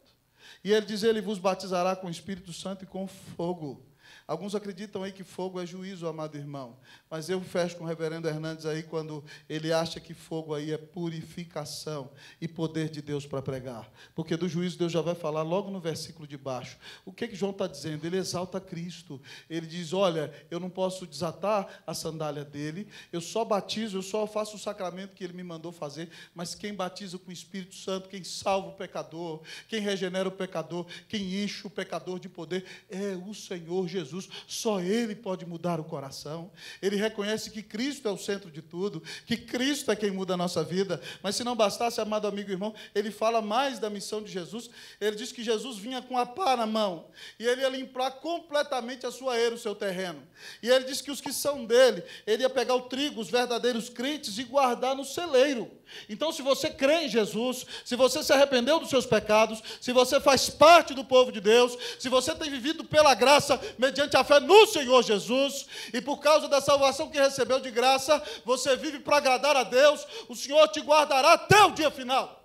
E ele diz: Ele vos batizará com o Espírito Santo e com fogo. Alguns acreditam aí que fogo é juízo, amado irmão. Mas eu fecho com o reverendo Hernandes aí quando ele acha que fogo aí é purificação e poder de Deus para pregar. Porque do juízo Deus já vai falar logo no versículo de baixo. O que, que João está dizendo? Ele exalta Cristo. Ele diz: Olha, eu não posso desatar a sandália dele, eu só batizo, eu só faço o sacramento que ele me mandou fazer, mas quem batiza com o Espírito Santo, quem salva o pecador, quem regenera o pecador, quem enche o pecador de poder, é o Senhor Jesus. Jesus, só Ele pode mudar o coração. Ele reconhece que Cristo é o centro de tudo, que Cristo é quem muda a nossa vida. Mas se não bastasse, amado amigo e irmão, ele fala mais da missão de Jesus. Ele diz que Jesus vinha com a pá na mão e ele ia limpar completamente a sua era, o seu terreno. E ele diz que os que são dele, ele ia pegar o trigo, os verdadeiros crentes, e guardar no celeiro. Então, se você crê em Jesus, se você se arrependeu dos seus pecados, se você faz parte do povo de Deus, se você tem vivido pela graça mediante mediante a fé no Senhor Jesus, e por causa da salvação que recebeu de graça, você vive para agradar a Deus, o Senhor te guardará até o dia final.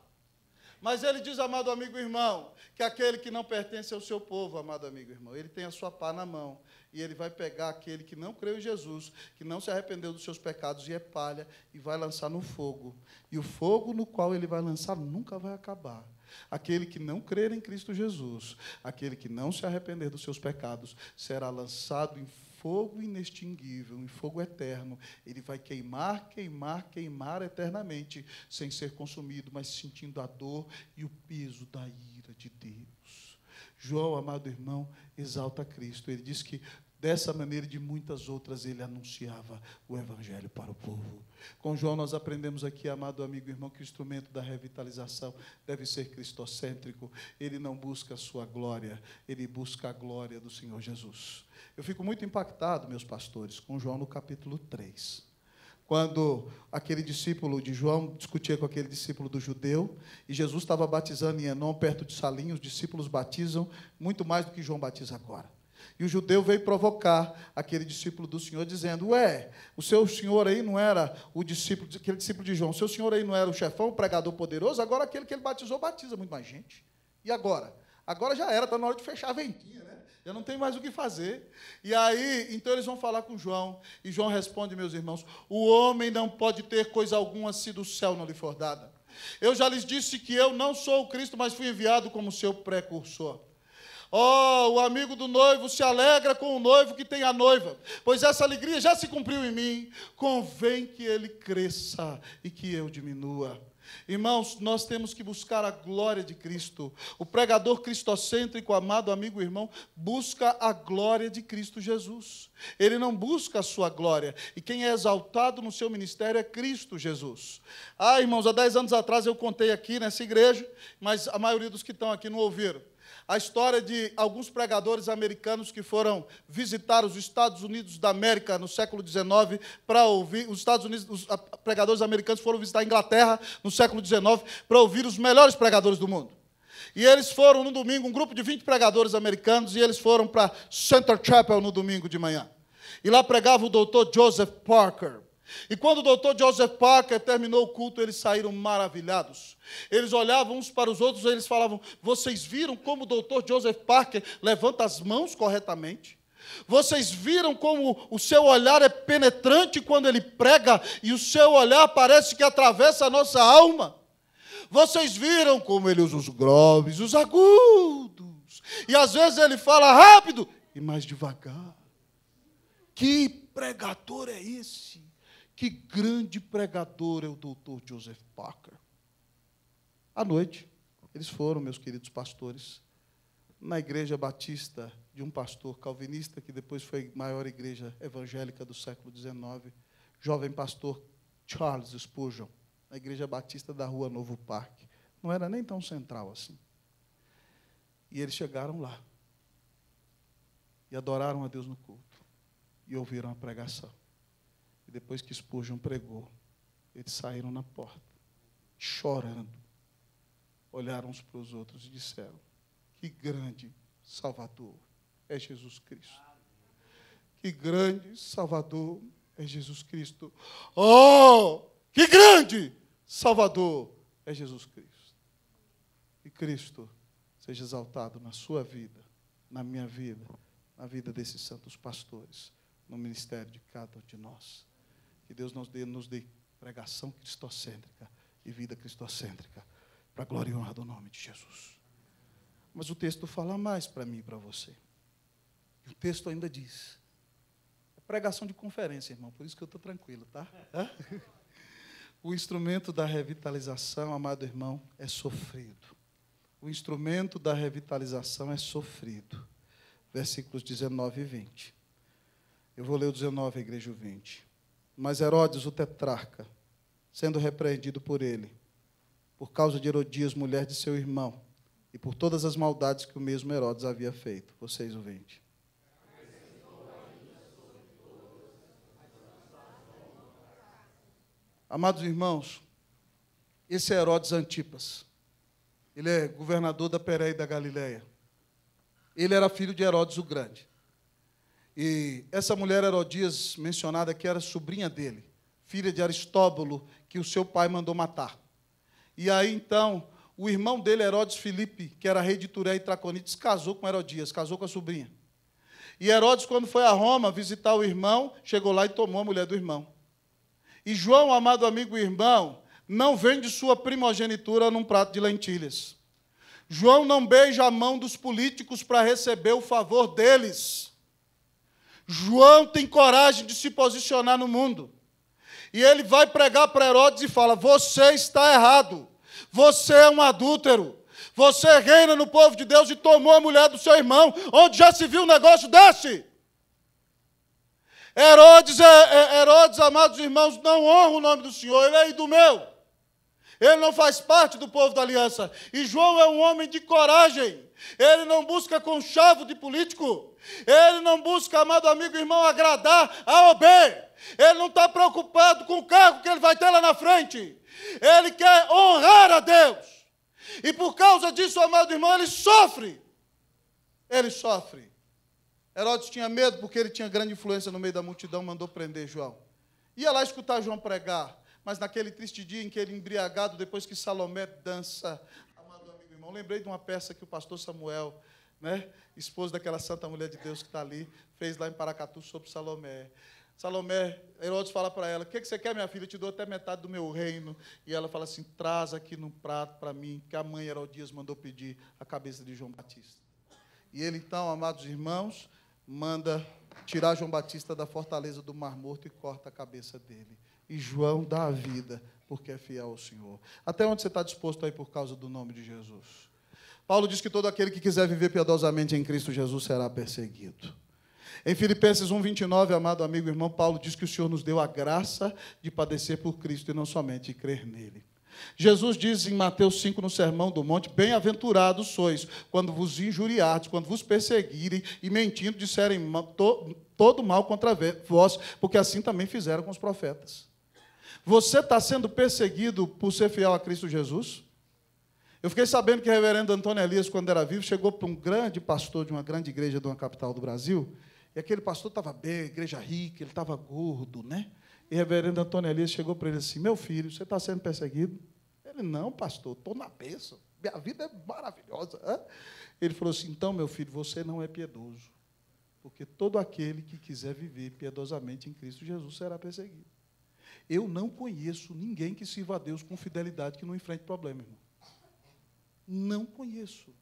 Mas ele diz, amado amigo e irmão, que aquele que não pertence ao seu povo, amado amigo e irmão, ele tem a sua pá na mão, e ele vai pegar aquele que não creu em Jesus, que não se arrependeu dos seus pecados e é palha, e vai lançar no fogo. E o fogo no qual ele vai lançar nunca vai acabar. Aquele que não crer em Cristo Jesus, aquele que não se arrepender dos seus pecados, será lançado em fogo inextinguível, em fogo eterno. Ele vai queimar, queimar, queimar eternamente, sem ser consumido, mas sentindo a dor e o peso da ira de Deus. João, amado irmão, exalta Cristo. Ele diz que Dessa maneira e de muitas outras, ele anunciava o Evangelho para o povo. Com João, nós aprendemos aqui, amado amigo e irmão, que o instrumento da revitalização deve ser cristocêntrico. Ele não busca a sua glória, ele busca a glória do Senhor Jesus. Eu fico muito impactado, meus pastores, com João no capítulo 3 quando aquele discípulo de João discutia com aquele discípulo do judeu, e Jesus estava batizando em Enon, perto de Salim, os discípulos batizam muito mais do que João batiza agora. E o judeu veio provocar aquele discípulo do Senhor, dizendo: Ué, o seu senhor aí não era o discípulo, aquele discípulo de João, o seu senhor aí não era o chefão, o pregador poderoso, agora aquele que ele batizou batiza muito mais gente. E agora? Agora já era, está na hora de fechar a ventinha, né? Já não tem mais o que fazer. E aí, então eles vão falar com João. E João responde, meus irmãos: O homem não pode ter coisa alguma se do céu não lhe for dada. Eu já lhes disse que eu não sou o Cristo, mas fui enviado como seu precursor. Oh, o amigo do noivo se alegra com o noivo que tem a noiva, pois essa alegria já se cumpriu em mim. Convém que ele cresça e que eu diminua. Irmãos, nós temos que buscar a glória de Cristo. O pregador cristocêntrico, amado amigo e irmão, busca a glória de Cristo Jesus. Ele não busca a sua glória. E quem é exaltado no seu ministério é Cristo Jesus. Ah, irmãos, há dez anos atrás eu contei aqui nessa igreja, mas a maioria dos que estão aqui não ouviram a história de alguns pregadores americanos que foram visitar os Estados Unidos da América no século XIX para ouvir os Estados Unidos, os pregadores americanos foram visitar a Inglaterra no século XIX para ouvir os melhores pregadores do mundo. E eles foram no domingo, um grupo de 20 pregadores americanos, e eles foram para Center Chapel no domingo de manhã. E lá pregava o doutor Joseph Parker, e quando o doutor Joseph Parker terminou o culto, eles saíram maravilhados. Eles olhavam uns para os outros e eles falavam: Vocês viram como o doutor Joseph Parker levanta as mãos corretamente? Vocês viram como o seu olhar é penetrante quando ele prega e o seu olhar parece que atravessa a nossa alma? Vocês viram como ele usa os groves, os agudos? E às vezes ele fala rápido e mais devagar. Que pregador é esse? Que grande pregador é o doutor Joseph Parker. À noite, eles foram, meus queridos pastores, na igreja batista de um pastor calvinista, que depois foi a maior igreja evangélica do século XIX, jovem pastor Charles Spurgeon, na igreja batista da rua Novo Parque. Não era nem tão central assim. E eles chegaram lá. E adoraram a Deus no culto. E ouviram a pregação depois que Spurgeon pregou, eles saíram na porta, chorando. Olharam uns para os outros e disseram: Que grande Salvador é Jesus Cristo. Que grande Salvador é Jesus Cristo. Oh, que grande Salvador é Jesus Cristo. Que Cristo seja exaltado na sua vida, na minha vida, na vida desses santos pastores, no ministério de cada um de nós. Que Deus nos dê, nos dê pregação cristocêntrica e vida cristocêntrica, para a glória e honra do nome de Jesus. Mas o texto fala mais para mim e para você. o texto ainda diz. É pregação de conferência, irmão, por isso que eu estou tranquilo, tá? o instrumento da revitalização, amado irmão, é sofrido. O instrumento da revitalização é sofrido. Versículos 19 e 20. Eu vou ler o 19, igreja 20. Mas Herodes, o tetrarca, sendo repreendido por ele, por causa de Herodias, mulher de seu irmão, e por todas as maldades que o mesmo Herodes havia feito. Vocês o vende. Amados irmãos, esse é Herodes Antipas. Ele é governador da Pérea e da Galiléia. Ele era filho de Herodes o Grande. E essa mulher Herodias mencionada aqui era sobrinha dele, filha de Aristóbulo, que o seu pai mandou matar. E aí então, o irmão dele, Herodes Filipe, que era rei de Turé e Traconites, casou com Herodias, casou com a sobrinha. E Herodes, quando foi a Roma visitar o irmão, chegou lá e tomou a mulher do irmão. E João, amado amigo e irmão, não vende sua primogenitura num prato de lentilhas. João não beija a mão dos políticos para receber o favor deles. João tem coragem de se posicionar no mundo. E ele vai pregar para Herodes e fala: Você está errado. Você é um adúltero. Você reina no povo de Deus e tomou a mulher do seu irmão. Onde já se viu um negócio desse? Herodes, é, é, Herodes, amados irmãos, não honra o nome do Senhor, ele é do meu. Ele não faz parte do povo da aliança. E João é um homem de coragem. Ele não busca conchavo de político. Ele não busca, amado amigo irmão, agradar a OB. Ele não está preocupado com o cargo que ele vai ter lá na frente. Ele quer honrar a Deus. E por causa disso, amado irmão, ele sofre. Ele sofre. Herodes tinha medo porque ele tinha grande influência no meio da multidão, mandou prender João. Ia lá escutar João pregar. Mas naquele triste dia em que ele embriagado, depois que Salomé dança, amado amigo irmão, lembrei de uma peça que o pastor Samuel, né, esposo daquela santa mulher de Deus que está ali, fez lá em Paracatu sobre Salomé. Salomé, Herodes fala para ela: O que, que você quer, minha filha? Eu te dou até metade do meu reino. E ela fala assim: Traz aqui no prato para mim, que a mãe Herodias mandou pedir a cabeça de João Batista. E ele, então, amados irmãos, manda tirar João Batista da fortaleza do Mar Morto e corta a cabeça dele e João dá a vida, porque é fiel ao Senhor. Até onde você está disposto a ir por causa do nome de Jesus? Paulo diz que todo aquele que quiser viver piedosamente em Cristo Jesus será perseguido. Em Filipenses 1,29, amado amigo e irmão, Paulo diz que o Senhor nos deu a graça de padecer por Cristo e não somente crer nele. Jesus diz em Mateus 5, no Sermão do Monte: Bem-aventurados sois quando vos injuriardes, quando vos perseguirem e mentindo disserem todo mal contra vós, porque assim também fizeram com os profetas. Você está sendo perseguido por ser fiel a Cristo Jesus? Eu fiquei sabendo que o reverendo Antônio Elias, quando era vivo, chegou para um grande pastor de uma grande igreja de uma capital do Brasil, e aquele pastor estava bem, igreja rica, ele estava gordo, né? E o reverendo Antônio Elias chegou para ele assim: Meu filho, você está sendo perseguido? Ele: Não, pastor, estou na bênção, minha vida é maravilhosa. Ele falou assim: Então, meu filho, você não é piedoso, porque todo aquele que quiser viver piedosamente em Cristo Jesus será perseguido. Eu não conheço ninguém que sirva a Deus com fidelidade que não enfrente problema, irmão. Não conheço.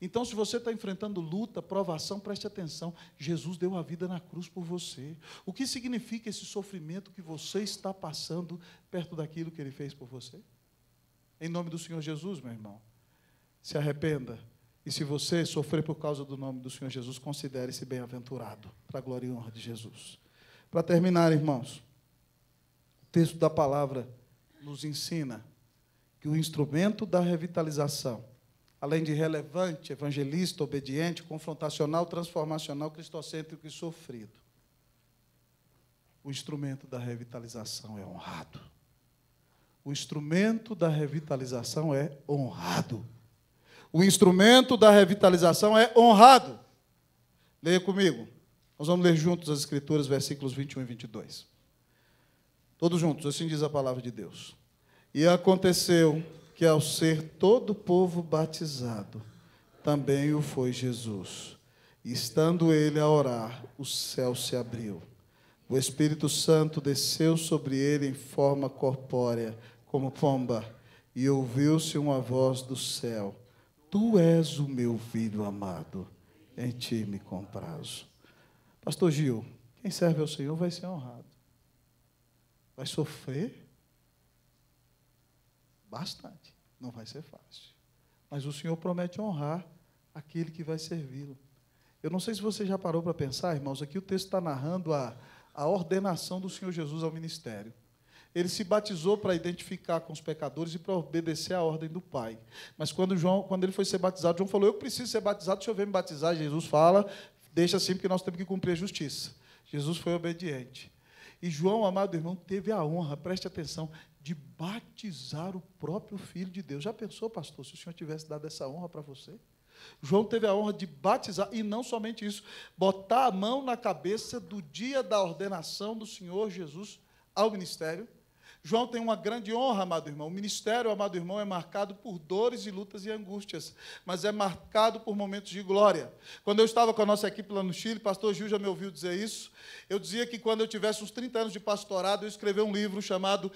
Então, se você está enfrentando luta, provação, preste atenção. Jesus deu a vida na cruz por você. O que significa esse sofrimento que você está passando perto daquilo que ele fez por você? Em nome do Senhor Jesus, meu irmão, se arrependa. E se você sofrer por causa do nome do Senhor Jesus, considere-se bem-aventurado, para a glória e honra de Jesus. Para terminar, irmãos texto da palavra nos ensina que o instrumento da revitalização, além de relevante, evangelista, obediente, confrontacional, transformacional, cristocêntrico e sofrido, o instrumento da revitalização é honrado. O instrumento da revitalização é honrado. O instrumento da revitalização é honrado. Leia comigo. Nós vamos ler juntos as Escrituras, versículos 21 e 22. Todos juntos, assim diz a palavra de Deus. E aconteceu que, ao ser todo o povo batizado, também o foi Jesus. estando ele a orar, o céu se abriu. O Espírito Santo desceu sobre ele em forma corpórea, como pomba, e ouviu-se uma voz do céu: Tu és o meu filho amado, em ti me comprazo. Pastor Gil, quem serve ao Senhor vai ser honrado vai sofrer bastante. Não vai ser fácil. Mas o Senhor promete honrar aquele que vai servi-lo. Eu não sei se você já parou para pensar, irmãos, aqui o texto está narrando a, a ordenação do Senhor Jesus ao ministério. Ele se batizou para identificar com os pecadores e para obedecer à ordem do Pai. Mas quando João, quando ele foi ser batizado, João falou: "Eu preciso ser batizado, deixa eu ver me batizar". Jesus fala: "Deixa assim porque nós temos que cumprir a justiça". Jesus foi obediente. E João, amado irmão, teve a honra, preste atenção, de batizar o próprio filho de Deus. Já pensou, pastor, se o senhor tivesse dado essa honra para você? João teve a honra de batizar, e não somente isso, botar a mão na cabeça do dia da ordenação do Senhor Jesus ao ministério João tem uma grande honra, amado irmão. O ministério, amado irmão, é marcado por dores e lutas e angústias, mas é marcado por momentos de glória. Quando eu estava com a nossa equipe lá no Chile, pastor Gil já me ouviu dizer isso. Eu dizia que quando eu tivesse uns 30 anos de pastorado, eu escrevi um livro chamado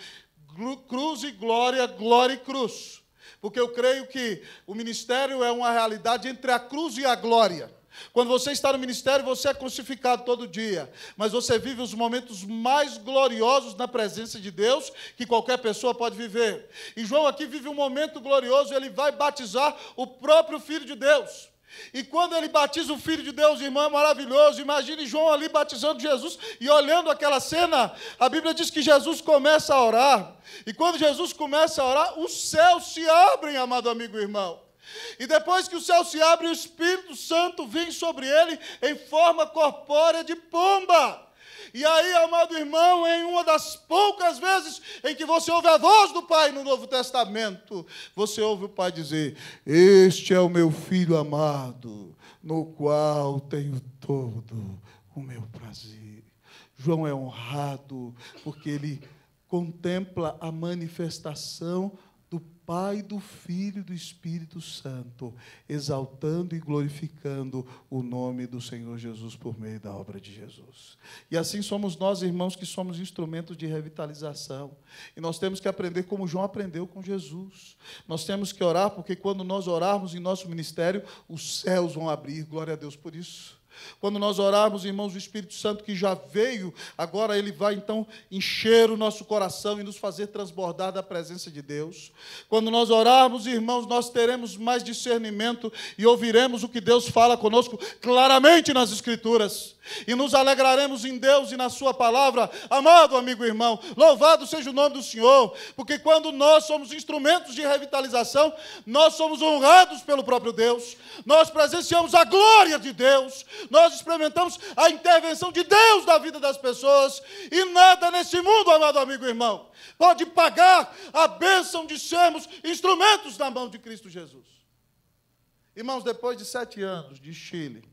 Cruz e Glória, Glória e Cruz. Porque eu creio que o ministério é uma realidade entre a cruz e a glória. Quando você está no ministério, você é crucificado todo dia, mas você vive os momentos mais gloriosos na presença de Deus que qualquer pessoa pode viver. E João aqui vive um momento glorioso, ele vai batizar o próprio filho de Deus. E quando ele batiza o Filho de Deus, irmão, é maravilhoso. Imagine João ali batizando Jesus e olhando aquela cena. A Bíblia diz que Jesus começa a orar. E quando Jesus começa a orar, os céus se abrem, amado amigo e irmão. E depois que o céu se abre, o Espírito Santo vem sobre ele em forma corpórea de pomba. E aí, amado irmão, em uma das poucas vezes em que você ouve a voz do Pai no Novo Testamento, você ouve o Pai dizer: Este é o meu filho amado, no qual tenho todo o meu prazer. João é honrado porque ele contempla a manifestação Pai, do Filho e do Espírito Santo, exaltando e glorificando o nome do Senhor Jesus por meio da obra de Jesus. E assim somos nós, irmãos, que somos instrumentos de revitalização. E nós temos que aprender como João aprendeu com Jesus. Nós temos que orar, porque quando nós orarmos em nosso ministério, os céus vão abrir. Glória a Deus por isso. Quando nós orarmos, irmãos, o Espírito Santo que já veio, agora ele vai então encher o nosso coração e nos fazer transbordar da presença de Deus. Quando nós orarmos, irmãos, nós teremos mais discernimento e ouviremos o que Deus fala conosco claramente nas Escrituras. E nos alegraremos em Deus e na Sua palavra, amado amigo e irmão. Louvado seja o nome do Senhor, porque quando nós somos instrumentos de revitalização, nós somos honrados pelo próprio Deus, nós presenciamos a glória de Deus, nós experimentamos a intervenção de Deus na vida das pessoas. E nada nesse mundo, amado amigo e irmão, pode pagar a bênção de sermos instrumentos na mão de Cristo Jesus. Irmãos, depois de sete anos de Chile,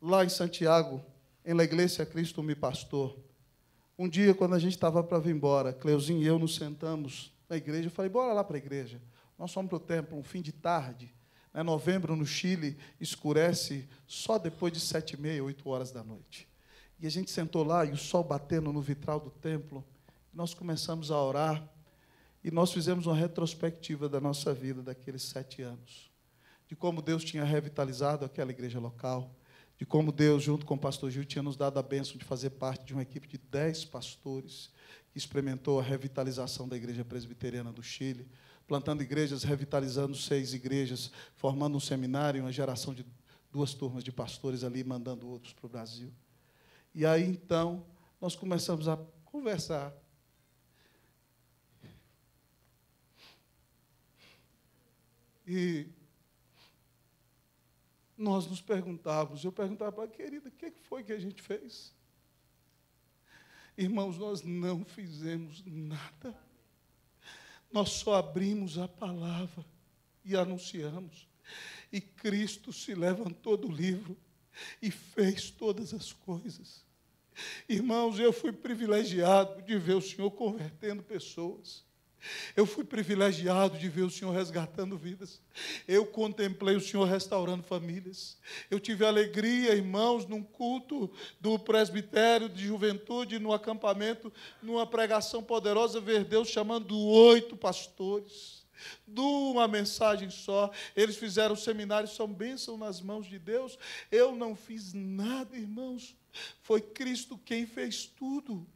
lá em Santiago, em La igreja, Cristo Me Pastor, um dia, quando a gente estava para vir embora, Cleuzinho e eu nos sentamos na igreja, eu falei, bora lá para a igreja. Nós fomos para o templo um fim de tarde, né? Novembro no Chile escurece só depois de sete e meia, oito horas da noite. E a gente sentou lá e o sol batendo no vitral do templo. Nós começamos a orar e nós fizemos uma retrospectiva da nossa vida daqueles sete anos, de como Deus tinha revitalizado aquela igreja local, de como Deus, junto com o pastor Gil, tinha nos dado a bênção de fazer parte de uma equipe de dez pastores que experimentou a revitalização da igreja presbiteriana do Chile plantando igrejas, revitalizando seis igrejas, formando um seminário, uma geração de duas turmas de pastores ali, mandando outros para o Brasil. E aí então nós começamos a conversar. E nós nos perguntávamos, eu perguntava para a querida, o é que foi que a gente fez? Irmãos, nós não fizemos nada. Nós só abrimos a palavra e anunciamos. E Cristo se levantou do livro e fez todas as coisas. Irmãos, eu fui privilegiado de ver o Senhor convertendo pessoas. Eu fui privilegiado de ver o Senhor resgatando vidas. Eu contemplei o Senhor restaurando famílias. Eu tive alegria, irmãos, num culto do presbitério de juventude, no acampamento, numa pregação poderosa, ver Deus chamando oito pastores. De uma mensagem só, eles fizeram seminário, são bênção nas mãos de Deus. Eu não fiz nada, irmãos. Foi Cristo quem fez tudo.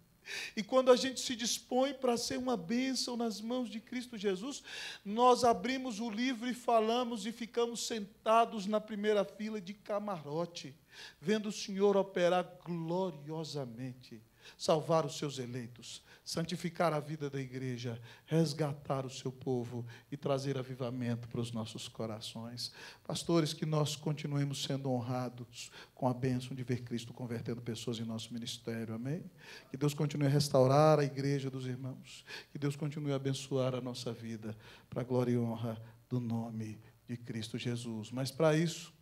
E quando a gente se dispõe para ser uma bênção nas mãos de Cristo Jesus, nós abrimos o livro e falamos e ficamos sentados na primeira fila de camarote, vendo o Senhor operar gloriosamente salvar os seus eleitos, santificar a vida da igreja, resgatar o seu povo e trazer avivamento para os nossos corações. Pastores, que nós continuemos sendo honrados com a bênção de ver Cristo convertendo pessoas em nosso ministério. Amém? Que Deus continue a restaurar a igreja dos irmãos. Que Deus continue a abençoar a nossa vida para a glória e honra do nome de Cristo Jesus. Mas para isso,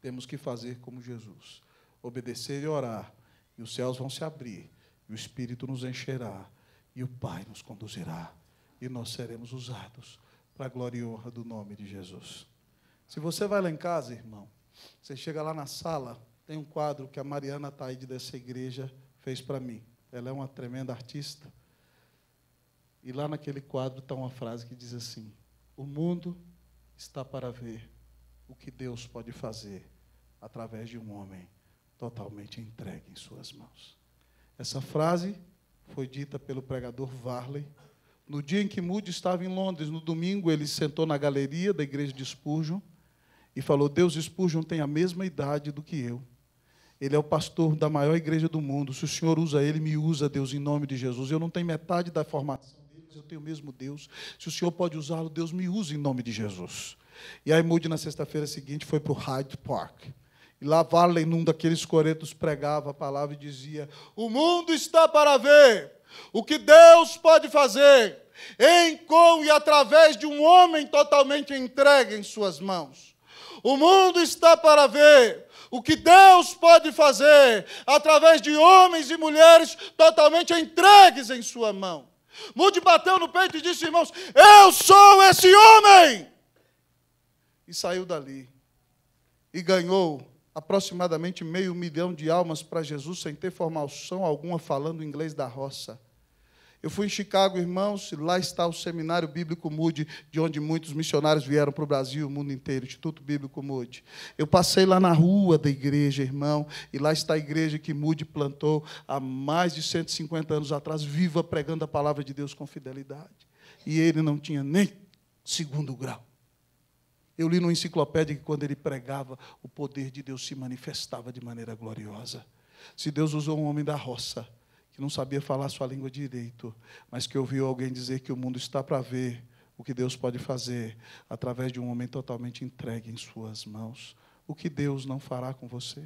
temos que fazer como Jesus obedecer e orar e os céus vão se abrir, e o Espírito nos encherá, e o Pai nos conduzirá, e nós seremos usados para a glória e honra do nome de Jesus. Se você vai lá em casa, irmão, você chega lá na sala, tem um quadro que a Mariana Taide dessa igreja fez para mim. Ela é uma tremenda artista. E lá naquele quadro está uma frase que diz assim: O mundo está para ver o que Deus pode fazer através de um homem totalmente entregue em suas mãos. Essa frase foi dita pelo pregador Varley no dia em que Moody estava em Londres. No domingo, ele sentou na galeria da igreja de Spurgeon e falou: Deus Spurgeon tem a mesma idade do que eu. Ele é o pastor da maior igreja do mundo. Se o Senhor usa ele, me usa, Deus, em nome de Jesus. Eu não tenho metade da formação dele, mas eu tenho o mesmo Deus. Se o Senhor pode usá-lo, Deus me usa em nome de Jesus. E aí Moody, na sexta-feira seguinte, foi para o Hyde Park. E lá Varley, um daqueles coretos, pregava a palavra e dizia: O mundo está para ver o que Deus pode fazer em, com e através de um homem totalmente entregue em suas mãos. O mundo está para ver o que Deus pode fazer através de homens e mulheres totalmente entregues em sua mão. Mude bateu no peito e disse, irmãos: Eu sou esse homem! E saiu dali e ganhou aproximadamente meio milhão de almas para Jesus sem ter formação alguma falando inglês da roça. Eu fui em Chicago, irmãos, lá está o Seminário Bíblico Mude, de onde muitos missionários vieram para o Brasil, o mundo inteiro, Instituto Bíblico Mude. Eu passei lá na rua da igreja, irmão, e lá está a igreja que Mude plantou há mais de 150 anos atrás, viva pregando a palavra de Deus com fidelidade. E ele não tinha nem segundo grau. Eu li no enciclopédia que quando ele pregava, o poder de Deus se manifestava de maneira gloriosa. Se Deus usou um homem da roça, que não sabia falar sua língua direito, mas que ouviu alguém dizer que o mundo está para ver o que Deus pode fazer através de um homem totalmente entregue em suas mãos. O que Deus não fará com você?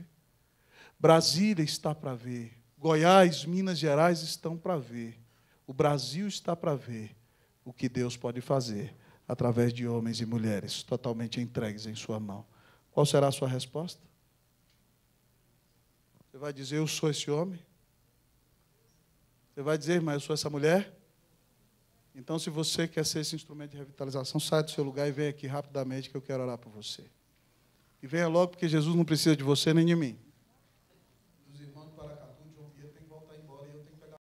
Brasília está para ver, Goiás, Minas Gerais estão para ver, o Brasil está para ver o que Deus pode fazer através de homens e mulheres totalmente entregues em Sua mão. Qual será a sua resposta? Você vai dizer, eu sou esse homem? Você vai dizer, mas eu sou essa mulher? Então, se você quer ser esse instrumento de revitalização, sai do seu lugar e vem aqui rapidamente que eu quero orar por você. E venha logo, porque Jesus não precisa de você nem de mim.